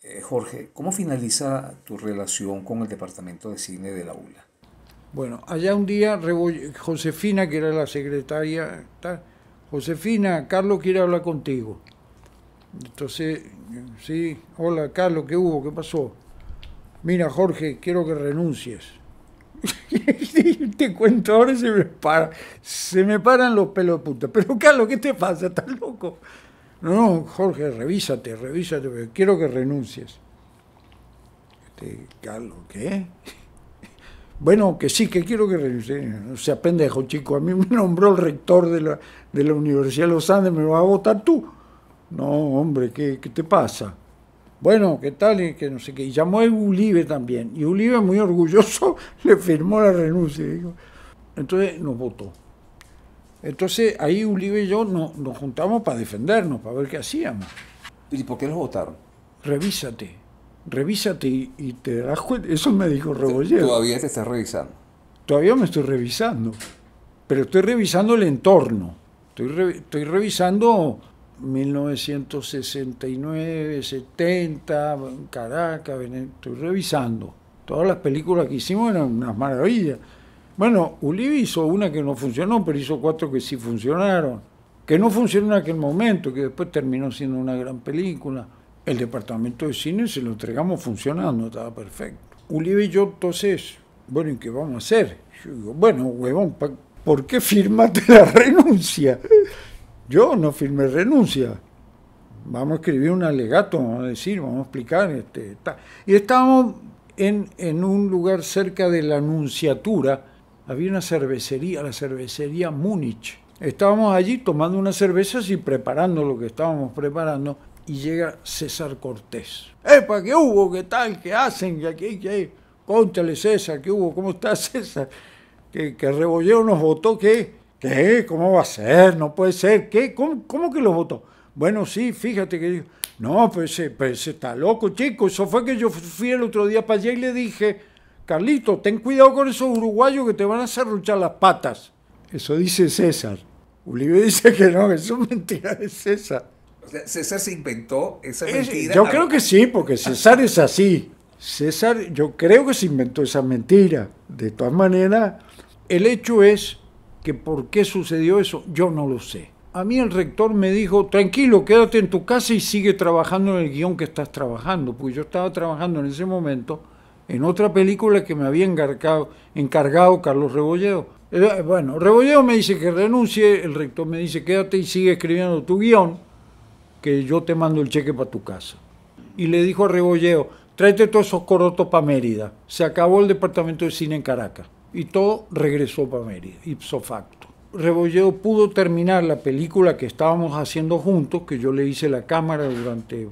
Eh, Jorge, ¿cómo finaliza tu relación con el Departamento de Cine de la ULA? Bueno, allá un día Josefina, que era la secretaria, está Josefina, Carlos quiere hablar contigo. Entonces, sí, hola Carlos, ¿qué hubo? ¿Qué pasó? Mira, Jorge, quiero que renuncies. [LAUGHS] te cuento ahora se me para, se me paran los pelos de punta. Pero Carlos, ¿qué te pasa? ¿Estás loco? No, Jorge, revísate, revísate, porque quiero que renuncies. Este, Carlos, ¿qué? [LAUGHS] bueno, que sí, que quiero que renuncies. O sea, pendejo, chico, a mí me nombró el rector de la, de la Universidad de los Andes, me vas a votar tú. No, hombre, ¿qué, te pasa? Bueno, ¿qué tal? que no sé qué. Y llamó a Ulibe también. Y Ulibe, muy orgulloso, [LAUGHS] le firmó la renuncia. Entonces nos votó. Entonces ahí Ulibe y yo nos juntamos para defendernos, para ver qué hacíamos. ¿Y por qué los votaron? Revísate, revísate y, te das cuenta. Eso me dijo Rebollero. Todavía te estás revisando. Todavía me estoy revisando, pero estoy revisando el entorno. Estoy, estoy revisando 1969, 70, Caracas, estoy revisando. Todas las películas que hicimos eran unas maravillas. Bueno, Ulivi hizo una que no funcionó, pero hizo cuatro que sí funcionaron. Que no funcionó en aquel momento, que después terminó siendo una gran película. El departamento de cine se lo entregamos funcionando, estaba perfecto. Ulivi y yo entonces, bueno, ¿y qué vamos a hacer? Yo digo, bueno, huevón, ¿por qué firmaste la renuncia? Yo no firmé renuncia. Vamos a escribir un alegato, vamos a decir, vamos a explicar. Este, Y estábamos en, en un lugar cerca de la anunciatura, había una cervecería, la cervecería Múnich. Estábamos allí tomando unas cervezas y preparando lo que estábamos preparando y llega César Cortés. ¡Epa, qué hubo! ¿Qué tal? ¿Qué hacen? ¿Qué aquí? ¿Qué hay? César, ¿qué hubo? ¿Cómo está [LAUGHS] César? Que, que Rebolleo nos votó, ¿qué? ¿Qué? ¿Cómo va a ser? No puede ser. ¿Qué? ¿Cómo, que lo votó? Bueno, sí, fíjate que no, pues, eh, pues está loco, chico. Eso fue que yo fui el otro día para allá y le dije, Carlito, ten cuidado con esos uruguayos que te van a hacer ruchar las patas. Eso dice César. Ulibe dice que no, que es mentira de César. O sea, César se inventó esa mentira. Yo creo que sí, porque César es así. César, yo creo que se inventó esa mentira. De todas maneras, el hecho es que por qué sucedió eso, yo no lo sé. A mí el rector me dijo, tranquilo, quédate en tu casa y sigue trabajando en el guión que estás trabajando, porque yo estaba trabajando en ese momento en otra película que me había encargado, encargado Carlos Rebolledo. bueno, Rebolledo me dice que renuncie, el rector me dice quédate y sigue escribiendo tu guión, que yo te mando el cheque para tu casa. Y le dijo a Rebolledo, tráete todos esos corotos para Mérida. Se acabó el departamento de cine en Caracas y todo regresó para Mérida, ipso facto. Rebolledo pudo terminar la película que estábamos haciendo juntos, que yo le hice la cámara durante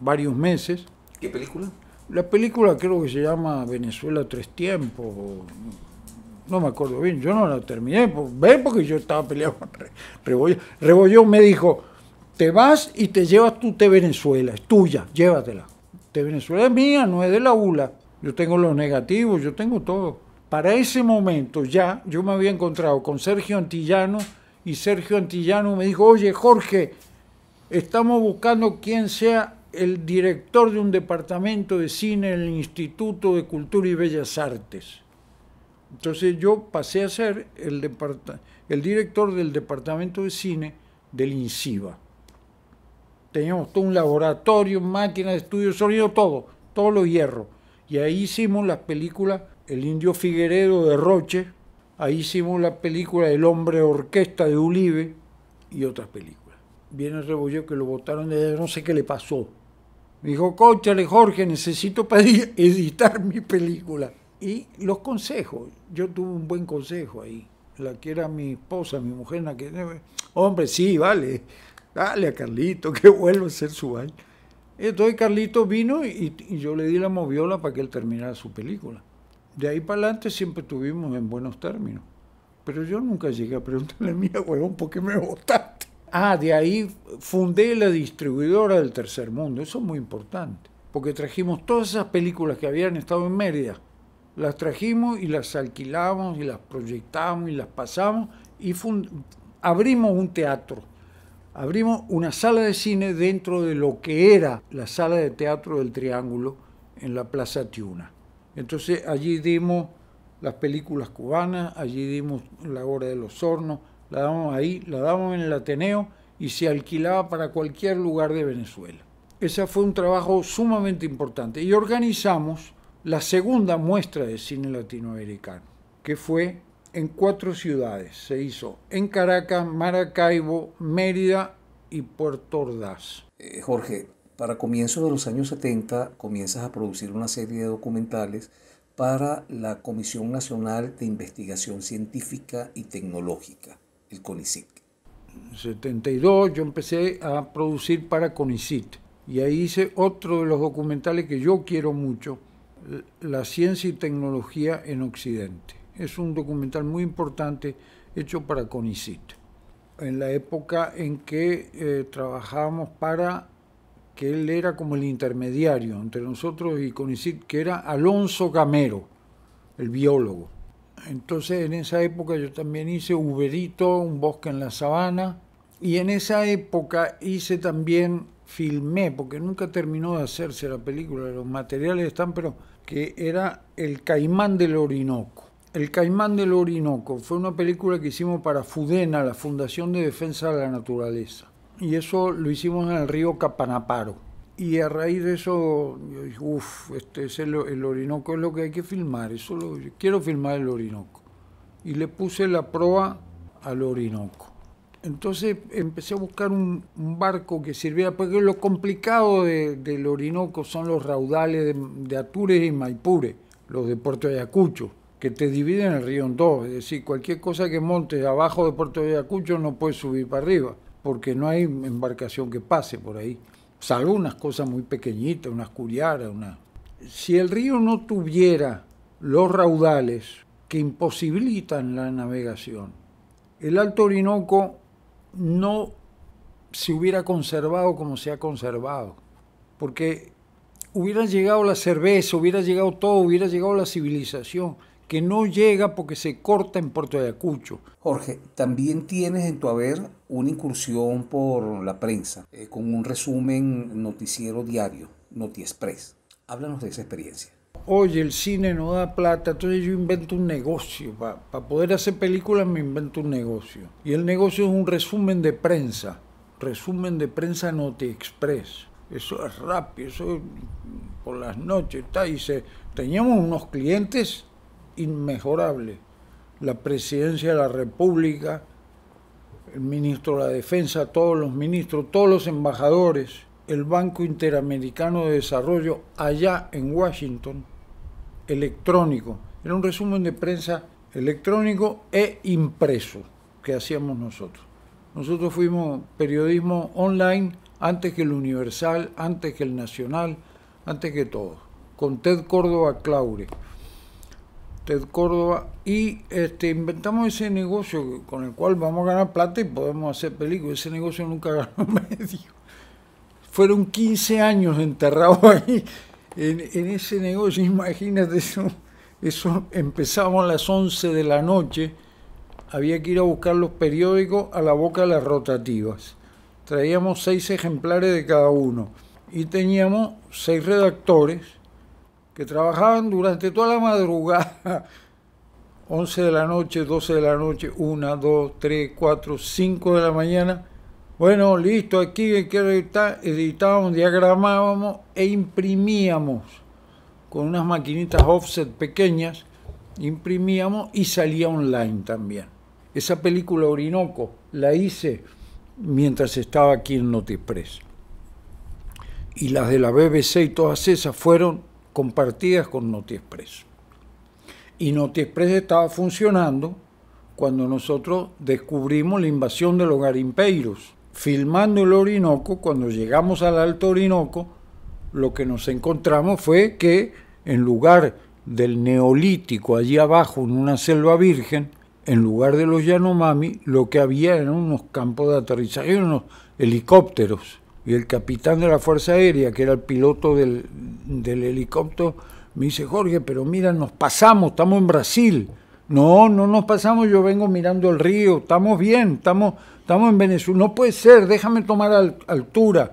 varios meses. ¿Qué película? La película creo que se llama Venezuela Tres Tiempos, no me acuerdo bien, yo no la terminé, ve porque yo estaba peleado con Rebollón. Rebollón me dijo, te vas y te llevas tu T Venezuela, es tuya, llévatela. T Venezuela es mía, no es de la ULA. Yo tengo los negativos, yo tengo todo. Para ese momento ya yo me había encontrado con Sergio Antillano y Sergio Antillano me dijo, oye Jorge, estamos buscando quien sea el director de un departamento de cine en el Instituto de Cultura y Bellas Artes. Entonces yo pasé a ser el, director del departamento de cine del INCIBA. Teníamos todo un laboratorio, máquinas de estudio, sonido, todo, todo lo hierro. Y ahí hicimos las películas El Indio Figueredo de Roche, ahí hicimos la película El Hombre Orquesta de Ulibe y otras películas. Viene revuelo que lo votaron, no sé qué le pasó, me dijo, cóchale Jorge, necesito para [LAUGHS] editar mi película. Y los consejos, yo tuve un buen consejo ahí, la que era mi esposa, mi mujer, la que... Hombre, sí, vale, dale a Carlito, [LAUGHS] que vuelva a ser su baño. Entonces Carlito vino y, yo le di la moviola para que él terminara su película. De ahí para adelante siempre estuvimos en buenos términos. Pero yo nunca llegué a preguntarle, a mi huevón, ¿por qué me votaste? [LAUGHS] Ah, de ahí fundé la distribuidora del tercer mundo. Eso es muy importante, porque trajimos todas esas películas que habían estado en Mérida. Las trajimos y las alquilamos y las proyectamos y las pasamos y abrimos un teatro. Abrimos una sala de cine dentro de lo que era la sala de teatro del Triángulo en la Plaza Tiuna. Entonces allí dimos las películas cubanas, allí dimos La Hora de los Hornos, la damos ahí, la damos en el Ateneo y se alquilaba para cualquier lugar de Venezuela. Ese fue un trabajo sumamente importante y organizamos la segunda muestra de cine latinoamericano, que fue en cuatro ciudades. Se hizo en Caracas, Maracaibo, Mérida y Puerto Ordaz. Eh, Jorge, para comienzos de los años 70 comienzas a producir una serie de documentales para la Comisión Nacional de Investigación Científica y Tecnológica el CONICIT? En 72 yo empecé a producir para CONICIT y ahí hice otro de los documentales que yo quiero mucho, La ciencia y tecnología en Occidente. Es un documental muy importante hecho para CONICIT, en la época en que eh, trabajábamos para que él era como el intermediario entre nosotros y CONICIT, que era Alonso Gamero, el biólogo. Entonces en esa época yo también hice Uberito, Un bosque en la sabana. Y en esa época hice también, filmé, porque nunca terminó de hacerse la película, los materiales están, pero que era El Caimán del Orinoco. El Caimán del Orinoco fue una película que hicimos para Fudena, la Fundación de Defensa de la Naturaleza. Y eso lo hicimos en el río Capanaparo. Y a raíz de eso, uff, este es el, Orinoco, es lo que hay que filmar, eso lo, quiero filmar el Orinoco. Y le puse la proa al Orinoco. Entonces empecé a buscar un, barco que sirviera, porque lo complicado del Orinoco son los raudales de, de Atures y Maipure, los de Puerto Ayacucho, que te dividen el río en dos. Es decir, cualquier cosa que montes abajo de Puerto Ayacucho no puedes subir para arriba, porque no hay embarcación que pase por ahí salvo unas cosas muy pequeñitas, unas curiaras, una... Si el río no tuviera los raudales que imposibilitan la navegación, el Alto Orinoco no se hubiera conservado como se ha conservado, porque hubiera llegado la cerveza, hubiera llegado todo, hubiera llegado la civilización, que no llega porque se corta en Puerto de Ayacucho. Jorge, también tienes en tu haber una incursión por la prensa, eh, con un resumen noticiero diario, NotiExpress. Háblanos de esa experiencia. Oye, el cine no da plata, entonces yo invento un negocio. Para poder hacer películas me invento un negocio. Y el negocio es un resumen de prensa. Resumen de prensa NotiExpress. Eso es rápido, eso es por las noches. Está, y teníamos unos clientes inmejorable, la presidencia de la República, el ministro de la Defensa, todos los ministros, todos los embajadores, el Banco Interamericano de Desarrollo allá en Washington, electrónico. Era un resumen de prensa electrónico e impreso que hacíamos nosotros. Nosotros fuimos periodismo online antes que el Universal, antes que el Nacional, antes que todo. Con Ted Córdoba Claure. Ted Córdoba, y este, inventamos ese negocio con el cual vamos a ganar plata y podemos hacer películas. Ese negocio nunca ganó [LAUGHS] medio. Fueron 15 años enterrados ahí, en, ese negocio. Imagínate eso. Eso empezamos a las 11 de la noche. Había que ir a buscar los periódicos a la boca de las rotativas. Traíamos seis ejemplares de cada uno y teníamos seis redactores que trabajaban durante toda la madrugada, 11 [LAUGHS] de la noche, 12 de la noche, 1, 2, 3, 4, 5 de la mañana. Bueno, listo, aquí editábamos, diagramábamos e imprimíamos con unas maquinitas offset pequeñas, imprimíamos y salía online también. Esa película Orinoco la hice mientras estaba aquí en Notipress. Y las de la BBC y todas esas fueron compartidas con NotiExpress. Y NotiExpress estaba funcionando cuando nosotros descubrimos la invasión de los garimpeiros. Filmando el Orinoco, cuando llegamos al Alto Orinoco, lo que nos encontramos fue que en lugar del neolítico allí abajo en una selva virgen, en lugar de los Yanomami, lo que había eran unos campos de aterrizaje, unos helicópteros y el capitán de la Fuerza Aérea, que era el piloto del, helicóptero, me dice, Jorge, pero mira, nos pasamos, estamos en Brasil. No, no nos pasamos, yo vengo mirando el río, estamos bien, estamos, estamos en Venezuela. No puede ser, déjame tomar altura.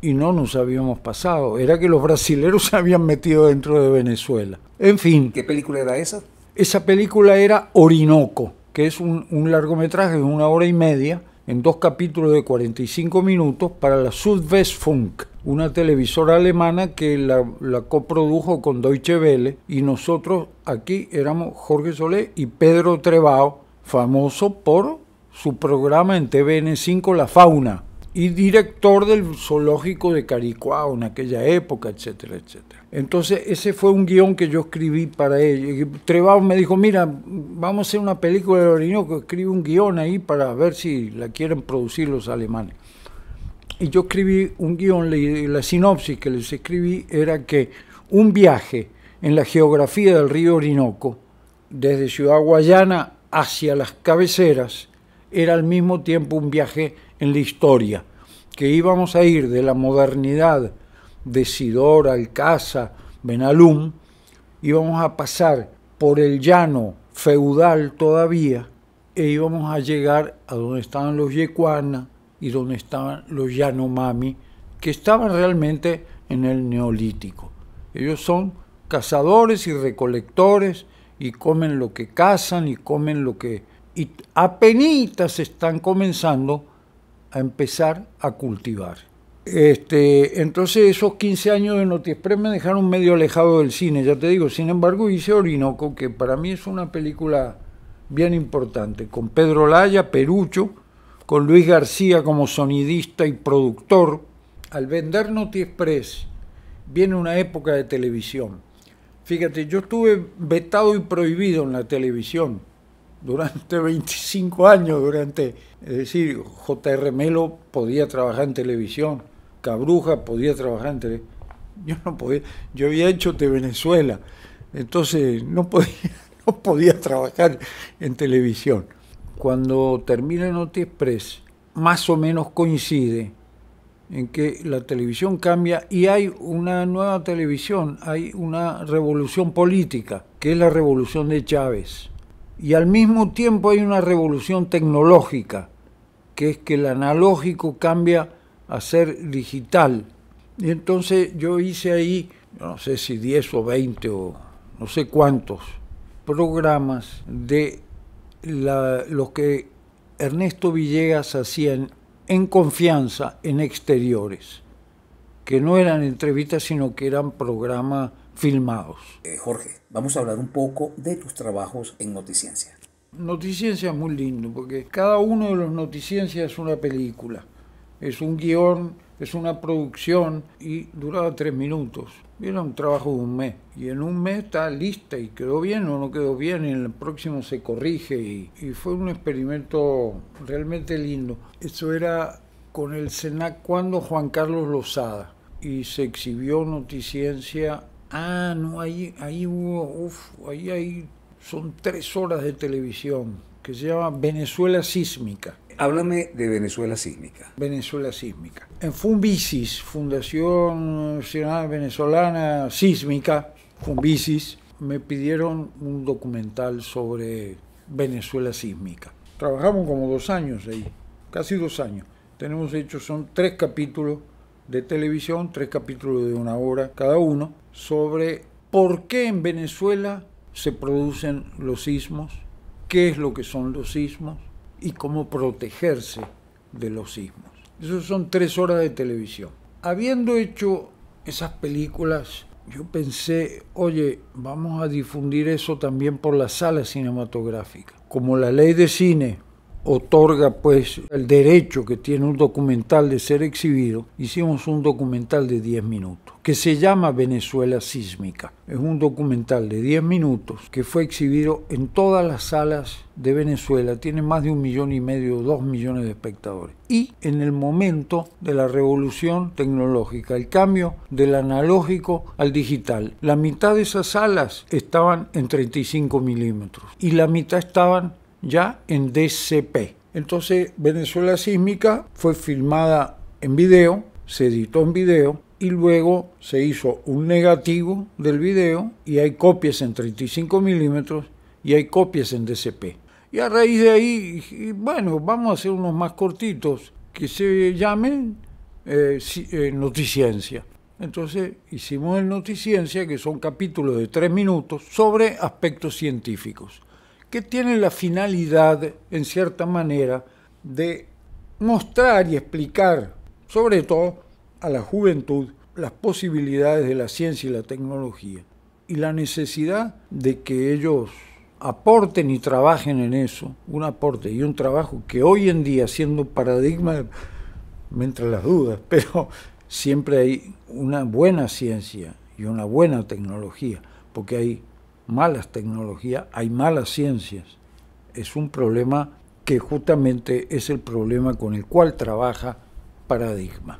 Y no nos habíamos pasado, era que los brasileros [LAUGHS] se habían metido dentro de Venezuela. En fin. ¿Qué película era esa? Esa película era Orinoco, que es un, un largometraje de una hora y media, en dos capítulos de 45 minutos para la Südwestfunk, una televisora alemana que la, coprodujo con Deutsche Welle y nosotros aquí éramos Jorge Solé y Pedro Trebao, famoso por su programa en TVN5 La Fauna y director del zoológico de Caricuao en aquella época, etcétera, etcétera. Entonces, ese fue un guión que yo escribí para ellos. Trebao me dijo, mira, vamos a hacer una película de Orinoco, escribe un guión ahí para ver si la quieren producir los alemanes. Y yo escribí un guión, la sinopsis que les escribí era que un viaje en la geografía del río Orinoco, desde Ciudad Guayana hacia las cabeceras, era al mismo tiempo un viaje en la historia, que íbamos a ir de la modernidad de Alcaza, Benalum, íbamos a pasar por el llano feudal todavía e íbamos a llegar a donde estaban los yecuana y donde estaban los yanomami, que estaban realmente en el neolítico. Ellos son cazadores y recolectores y comen lo que cazan y comen lo que... Y apenitas están comenzando a empezar a cultivar. Este, entonces esos 15 años de Notiexpress me dejaron medio alejado del cine, ya te digo. Sin embargo, hice Orinoco, que para mí es una película bien importante, con Pedro Laya, Perucho, con Luis García como sonidista y productor. Al vender Notiexpress viene una época de televisión. Fíjate, yo estuve vetado y prohibido en la televisión durante 25 años, durante, es decir, J.R. Melo podía trabajar en televisión, Cabruja podía trabajar en televisión? Yo no podía, yo había hecho de Venezuela, entonces no podía, [LAUGHS] no podía trabajar en televisión. Cuando termina Noti Express, más o menos coincide en que la televisión cambia y hay una nueva televisión, hay una revolución política, que es la revolución de Chávez. Y al mismo tiempo hay una revolución tecnológica, que es que el analógico cambia hacer digital. Y entonces yo hice ahí, no sé si 10 o 20 o no sé cuántos programas de los que Ernesto Villegas hacía en, confianza en exteriores, que no eran entrevistas, sino que eran programas filmados. Eh, Jorge, vamos a hablar un poco de tus trabajos en Noticiencia. Noticiencia es muy lindo, porque cada uno de los Noticiencias es una película es un guión, es una producción y duraba tres minutos. Era un trabajo de un mes. Y en un mes está lista y quedó bien o no quedó bien. Y en el próximo se corrige. Y, fue un experimento realmente lindo. Eso era con el SENAC cuando Juan Carlos Lozada. Y se exhibió Noticiencia. Ah, no, ahí, ahí hubo, uf, ahí, hay son tres horas de televisión que se llama Venezuela Sísmica Háblame de Venezuela Sísmica. Venezuela Sísmica. En Fumbisis, Fundación Nacional Venezolana Sísmica, Fumbisis, me pidieron un documental sobre Venezuela Sísmica. Trabajamos como dos años ahí, casi dos años. Tenemos hecho, son tres capítulos de televisión, tres capítulos de una hora cada uno, sobre por qué en Venezuela se producen los sismos, qué es lo que son los sismos, y cómo protegerse de los sismos. Esas son tres horas de televisión. Habiendo hecho esas películas, yo pensé, oye, vamos a difundir eso también por la sala cinematográfica. Como la ley de cine otorga pues el derecho que tiene un documental de ser exhibido, hicimos un documental de 10 minutos que se llama Venezuela Sísmica. Es un documental de 10 minutos que fue exhibido en todas las salas de Venezuela. Tiene más de un millón y medio, dos millones de espectadores. Y en el momento de la revolución tecnológica, el cambio del analógico al digital. La mitad de esas salas estaban en 35 milímetros y la mitad estaban ya en DCP. Entonces, Venezuela Sísmica fue filmada en video, se editó en video y luego se hizo un negativo del video y hay copias en 35 milímetros y hay copias en DCP. Y a raíz de ahí, bueno, vamos a hacer unos más cortitos que se llamen eh, eh, Noticiencia. Entonces hicimos el Noticiencia, que son capítulos de tres minutos sobre aspectos científicos que tiene la finalidad, en cierta manera, de mostrar y explicar, sobre todo a la juventud, las posibilidades de la ciencia y la tecnología y la necesidad de que ellos aporten y trabajen en eso, un aporte y un trabajo que hoy en día, siendo paradigma, me entran las dudas, [LAUGHS] pero siempre hay una buena ciencia y una buena tecnología, porque hay malas tecnologías, hay malas ciencias. Es un problema que justamente es el problema con el cual trabaja Paradigma.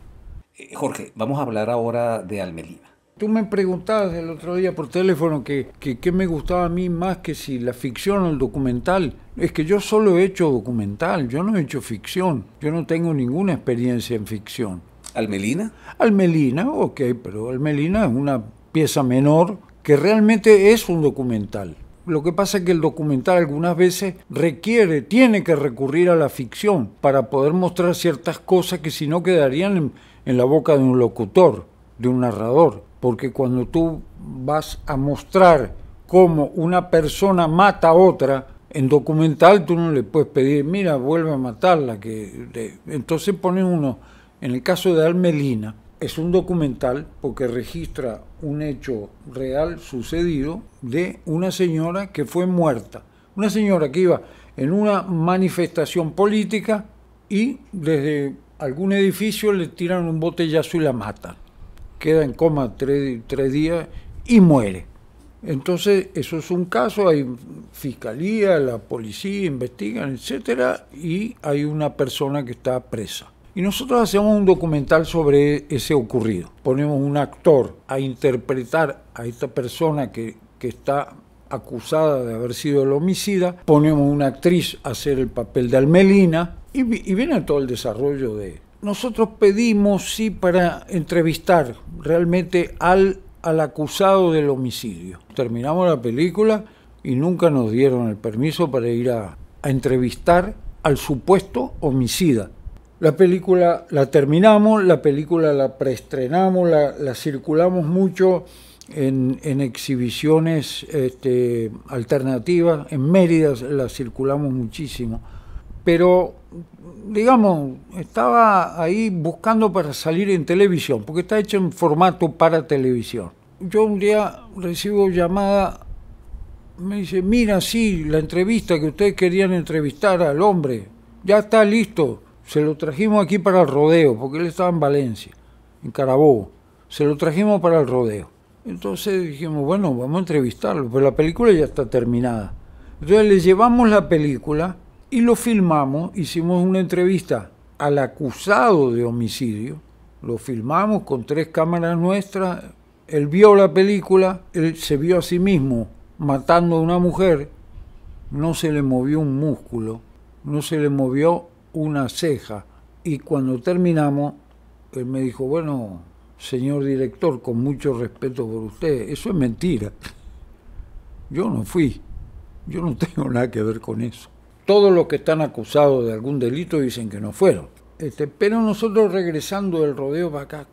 Eh, Jorge, vamos a hablar ahora de Almelina. Tú me preguntabas el otro día por teléfono que, que, me gustaba a mí más que si la ficción o el documental. Es que yo solo he hecho documental, yo no he hecho ficción, yo no tengo ninguna experiencia en ficción. ¿Almelina? Almelina, ok, pero Almelina es una pieza menor que realmente es un documental. Lo que pasa es que el documental algunas veces requiere, tiene que recurrir a la ficción para poder mostrar ciertas cosas que si no quedarían en, la boca de un locutor, de un narrador. Porque cuando tú vas a mostrar cómo una persona mata a otra, en documental tú no le puedes pedir, mira, vuelve a matarla. Que Entonces pone uno, en el caso de Almelina, es un documental porque registra un hecho real sucedido de una señora que fue muerta. Una señora que iba en una manifestación política y desde algún edificio le tiran un botellazo y la matan. Queda en coma tres, días y muere. Entonces, eso es un caso, hay fiscalía, la policía investigan, etcétera, y hay una persona que está presa. Y nosotros hacemos un documental sobre ese ocurrido. Ponemos un actor a interpretar a esta persona que, está acusada de haber sido el homicida, ponemos una actriz a hacer el papel de Almelina y, viene todo el desarrollo de... Nosotros pedimos, sí, para entrevistar realmente al, al acusado del homicidio. Terminamos la película y nunca nos dieron el permiso para ir a entrevistar al supuesto homicida. La película la terminamos, la película la preestrenamos, la, circulamos mucho en, exhibiciones este, alternativas, en Mérida la circulamos muchísimo. Pero, digamos, estaba ahí buscando para salir en televisión, porque está hecho en formato para televisión. Yo un día recibo llamada me dice, mira, sí, la entrevista que ustedes querían entrevistar al hombre, ya está listo. Se lo trajimos aquí para el rodeo, porque él estaba en Valencia, en Carabobo. Se lo trajimos para el rodeo. Entonces dijimos, bueno, vamos a entrevistarlo, pero la película ya está terminada. Entonces le llevamos la película y lo filmamos, hicimos una entrevista al acusado de homicidio, lo filmamos con tres cámaras nuestras, él vio la película, él se vio a sí mismo matando a una mujer, no se le movió un músculo, no se le movió una ceja. Y cuando terminamos, él me dijo, bueno, señor director, con mucho respeto por usted, eso es mentira. Yo no fui, yo no [LAUGHS] tengo nada que ver con eso. Todos los que están acusados de algún delito dicen que no fueron. Este, pero nosotros regresando del rodeo para acá,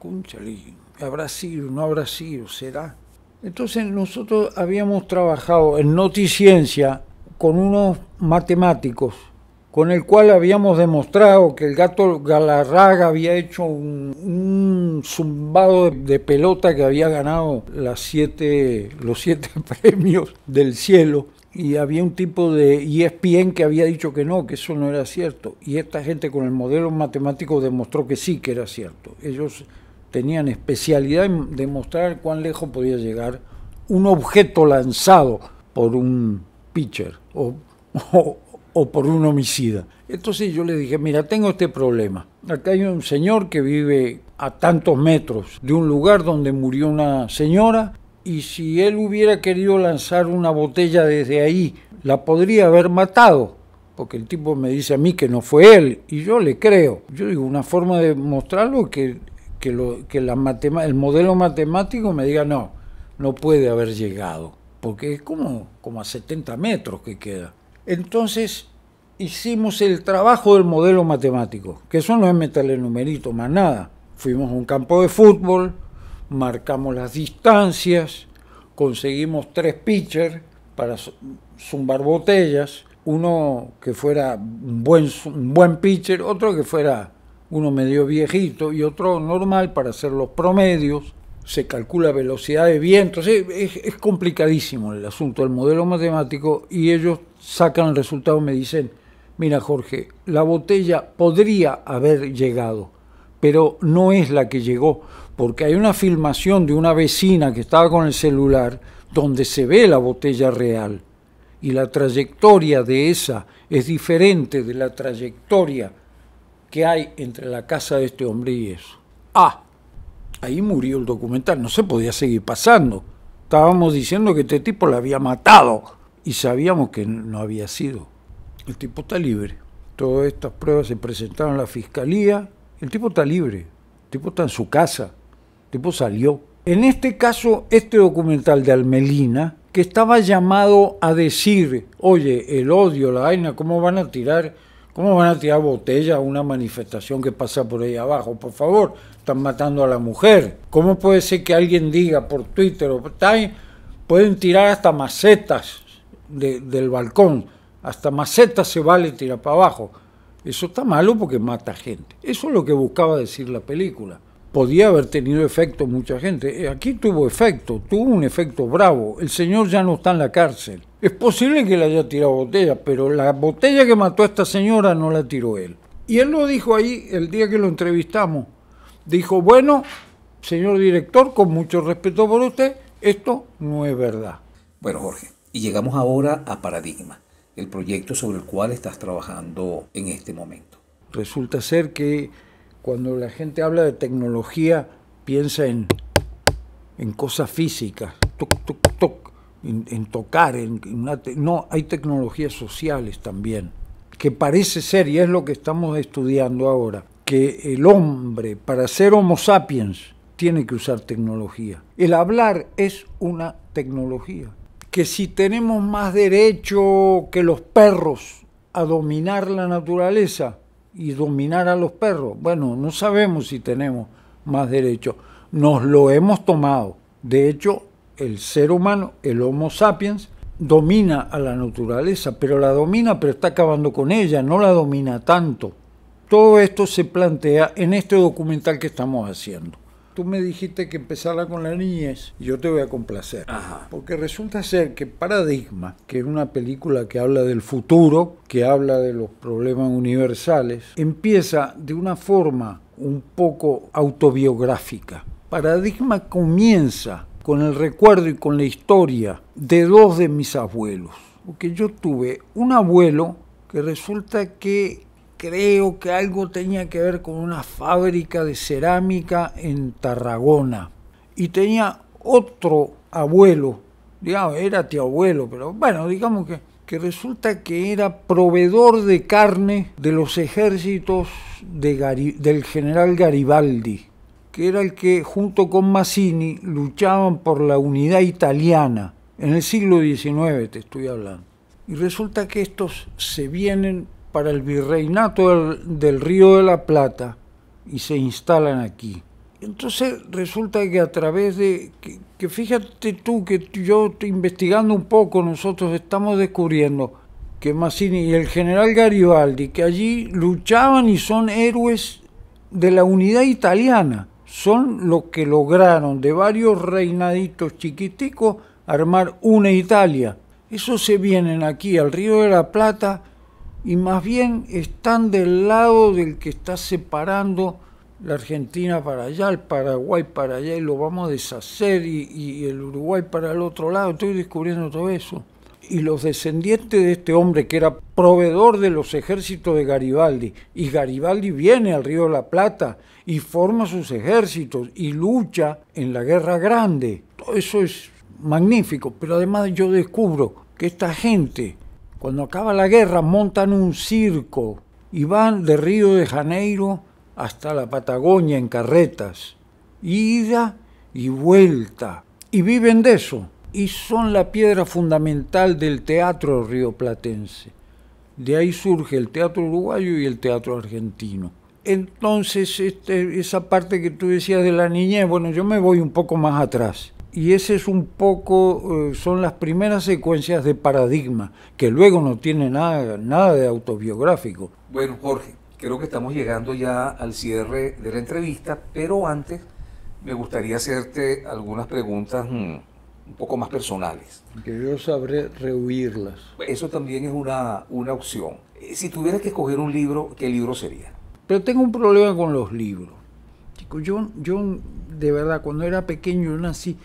habrá sido, no habrá sido, será. Entonces nosotros habíamos trabajado en noticiencia con unos matemáticos con el cual habíamos demostrado que el gato Galarraga había hecho un, zumbado de, pelota que había ganado los siete [LAUGHS] premios del cielo. Y había un tipo de ESPN que había dicho que no, que eso no era cierto. Y esta gente con el modelo matemático demostró que sí que era cierto. Ellos tenían especialidad en demostrar cuán lejos podía llegar un objeto lanzado por un pitcher o [LAUGHS] o por un homicida. Entonces yo le dije, mira, tengo este problema. Acá hay un señor que vive a tantos metros de un lugar donde murió una señora y si él hubiera querido lanzar una botella desde ahí, la podría haber matado. Porque el tipo me dice a mí que no fue él y yo le creo. Yo digo, una forma de mostrarlo es que, que, lo, que la el modelo matemático me diga, no, no puede haber llegado. Porque es como, como a 70 metros que queda. Entonces hicimos el trabajo del modelo matemático, que eso no es meterle numerito, más nada. Fuimos a un campo de fútbol, marcamos las distancias, conseguimos tres pitchers para zumbar botellas, uno que fuera un buen, un buen pitcher, otro que fuera uno medio viejito y otro normal para hacer los promedios, se calcula velocidad de viento, es, es complicadísimo el asunto del modelo matemático y ellos sacan el resultado, me dicen, Mira, Jorge, la botella podría haber llegado, pero no es la que llegó, porque hay una filmación de una vecina que estaba con el celular donde se ve la botella real y la trayectoria de esa es diferente de la trayectoria que hay entre la casa de este hombre y eso. Ah, ahí murió el documental, no se podía seguir pasando. Estábamos diciendo que este tipo la había matado y sabíamos que no había sido. El tipo está libre. Todas estas pruebas se presentaron a la fiscalía. El tipo está libre. El tipo está en su casa. El tipo salió. En este caso, este documental de Almelina, que estaba llamado a decir, oye, el odio, la vaina, ¿cómo van a tirar? ¿Cómo van a tirar botella a una manifestación que pasa por ahí abajo? Por favor, están matando a la mujer. ¿Cómo puede ser que alguien diga por Twitter o por Time, pueden tirar hasta macetas del balcón? hasta maceta se vale tirar para abajo. Eso está malo porque mata gente. Eso es lo que buscaba decir la película. Podía haber tenido efecto mucha gente. Eh, aquí tuvo efecto, tuvo un efecto bravo. El señor ya no está en la cárcel. Es posible que le haya tirado botella, pero la botella que mató a esta señora no la tiró él. Y él lo dijo ahí el día que lo entrevistamos. Dijo, bueno, señor director, con mucho respeto por usted, esto no es verdad. Bueno, Jorge, y llegamos ahora a Paradigma el proyecto sobre el cual estás trabajando en este momento. Resulta ser que cuando la gente habla de tecnología piensa en, en cosas físicas, en, tocar, en, no, hay tecnologías sociales también, que parece ser, y es lo que estamos estudiando ahora, que el hombre, para ser homo sapiens, tiene que usar tecnología. El hablar es una tecnología que si tenemos más derecho que los perros a dominar la naturaleza y dominar a los perros, bueno, no sabemos si tenemos más derecho. Nos lo hemos tomado. De hecho, el ser humano, el Homo sapiens, domina a la naturaleza, pero la domina, pero está acabando con ella, no la domina tanto. Todo esto se plantea en este documental que estamos haciendo tú me dijiste que empezara con la niñez, y yo te voy a complacer. Porque resulta ser que Paradigma, que es una película que habla del futuro, que habla de los problemas universales, empieza de una forma un poco autobiográfica. Paradigma comienza con el recuerdo y con la historia de dos de mis abuelos. Porque yo tuve un abuelo que resulta que creo que algo tenía que ver con una fábrica de cerámica en Tarragona. Y tenía otro abuelo, digamos, era tío abuelo, pero bueno, digamos que, que resulta que era proveedor de carne de los ejércitos del general Garibaldi, que era el que junto con Massini luchaban por la unidad italiana. En el siglo XIX te estoy hablando. Y resulta que estos se vienen para el virreinato del, Río de la Plata y se instalan aquí. Entonces resulta que a través de, que, fíjate tú que yo estoy investigando un poco, nosotros estamos descubriendo que Massini y el general Garibaldi, que allí luchaban y son héroes de la unidad italiana, son los que lograron de varios reinaditos chiquiticos armar una Italia. Eso se vienen aquí al Río de la Plata y más bien están del lado del que está separando la Argentina para allá, el Paraguay para allá y lo vamos a deshacer y, el Uruguay para el otro lado. Estoy descubriendo todo eso. Y los descendientes de este hombre que era proveedor de los ejércitos de Garibaldi, y Garibaldi viene al Río de la Plata y forma sus ejércitos y lucha en la Guerra Grande. Todo eso es magnífico, pero además yo descubro que esta gente cuando acaba la guerra montan un circo y van de Río de Janeiro hasta la Patagonia en carretas, ida y vuelta, y viven de eso, y son la piedra fundamental del teatro rioplatense. De ahí surge el teatro uruguayo y el teatro argentino. Entonces, este, esa parte que tú decías de la niñez, bueno, yo me voy un poco más atrás y ese es un poco, eh, son las primeras secuencias de paradigma, que luego no tiene nada, nada de autobiográfico. Bueno, Jorge, creo que estamos llegando ya al cierre de la entrevista, pero antes me gustaría hacerte algunas preguntas mm, un poco más personales. Que yo sabré rehuirlas. Eso también es una, una opción. Eh, si tuvieras que escoger un libro, ¿qué libro sería? Pero tengo un problema con los libros. Chico, yo, yo de verdad, cuando era pequeño, yo nací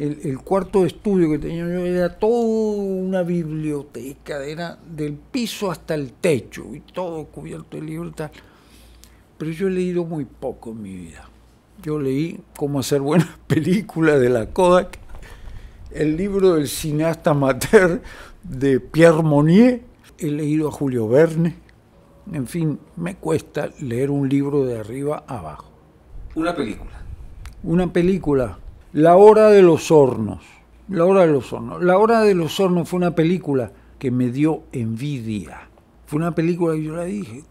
el, cuarto estudio que tenía yo era toda una biblioteca, era del piso hasta el techo, y todo cubierto de libros tal. Pero yo he leído muy poco en mi vida. Yo leí Cómo hacer buenas [LAUGHS] películas de la Kodak, el libro del cineasta amateur de Pierre Monnier, he leído a Julio Verne. En fin, me cuesta leer un libro de arriba a abajo. Una película. Una película. La hora de los hornos. La hora de los hornos. La hora de los hornos fue una película que me dio envidia. Fue una película que yo la dije,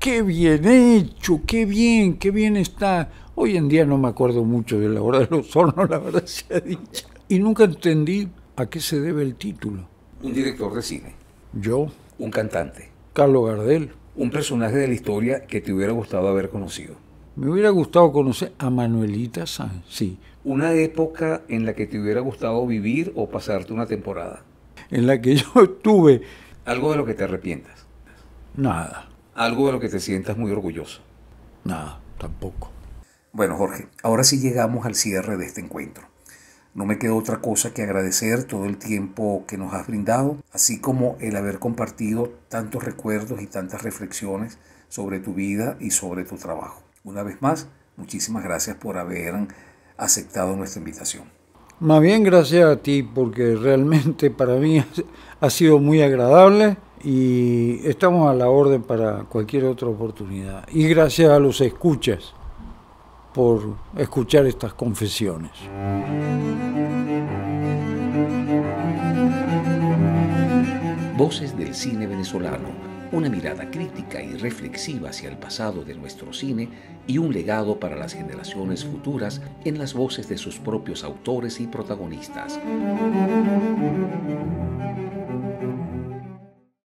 qué bien hecho, qué bien, qué bien está. Hoy en día no me acuerdo mucho de la hora de los hornos, la verdad se ha dicho. Y nunca entendí a qué se debe el título. Un director de cine. Yo. Un cantante. Carlos Gardel. Un personaje de la historia que te hubiera gustado haber conocido. Me hubiera gustado conocer a Manuelita Sanz, sí, una época en la que te hubiera gustado vivir o pasarte una temporada. En la que [LAUGHS] yo estuve. Algo de lo que te arrepientas. Nada. Algo de lo que te sientas muy orgulloso. Nada, tampoco. Bueno, Jorge, ahora sí llegamos al cierre de este encuentro. No me queda otra cosa que agradecer todo el tiempo que nos has brindado, así como el haber compartido tantos recuerdos y tantas reflexiones sobre tu vida y sobre tu trabajo. Una vez más, muchísimas gracias por haber aceptado nuestra invitación. Más bien gracias a ti porque realmente para mí [LAUGHS] ha sido muy agradable y estamos a la orden para cualquier otra oportunidad. Y gracias a los escuchas por escuchar estas confesiones. Voces del cine venezolano, una mirada crítica y reflexiva hacia el pasado de nuestro cine y un legado para las generaciones futuras en las voces de sus propios autores y protagonistas.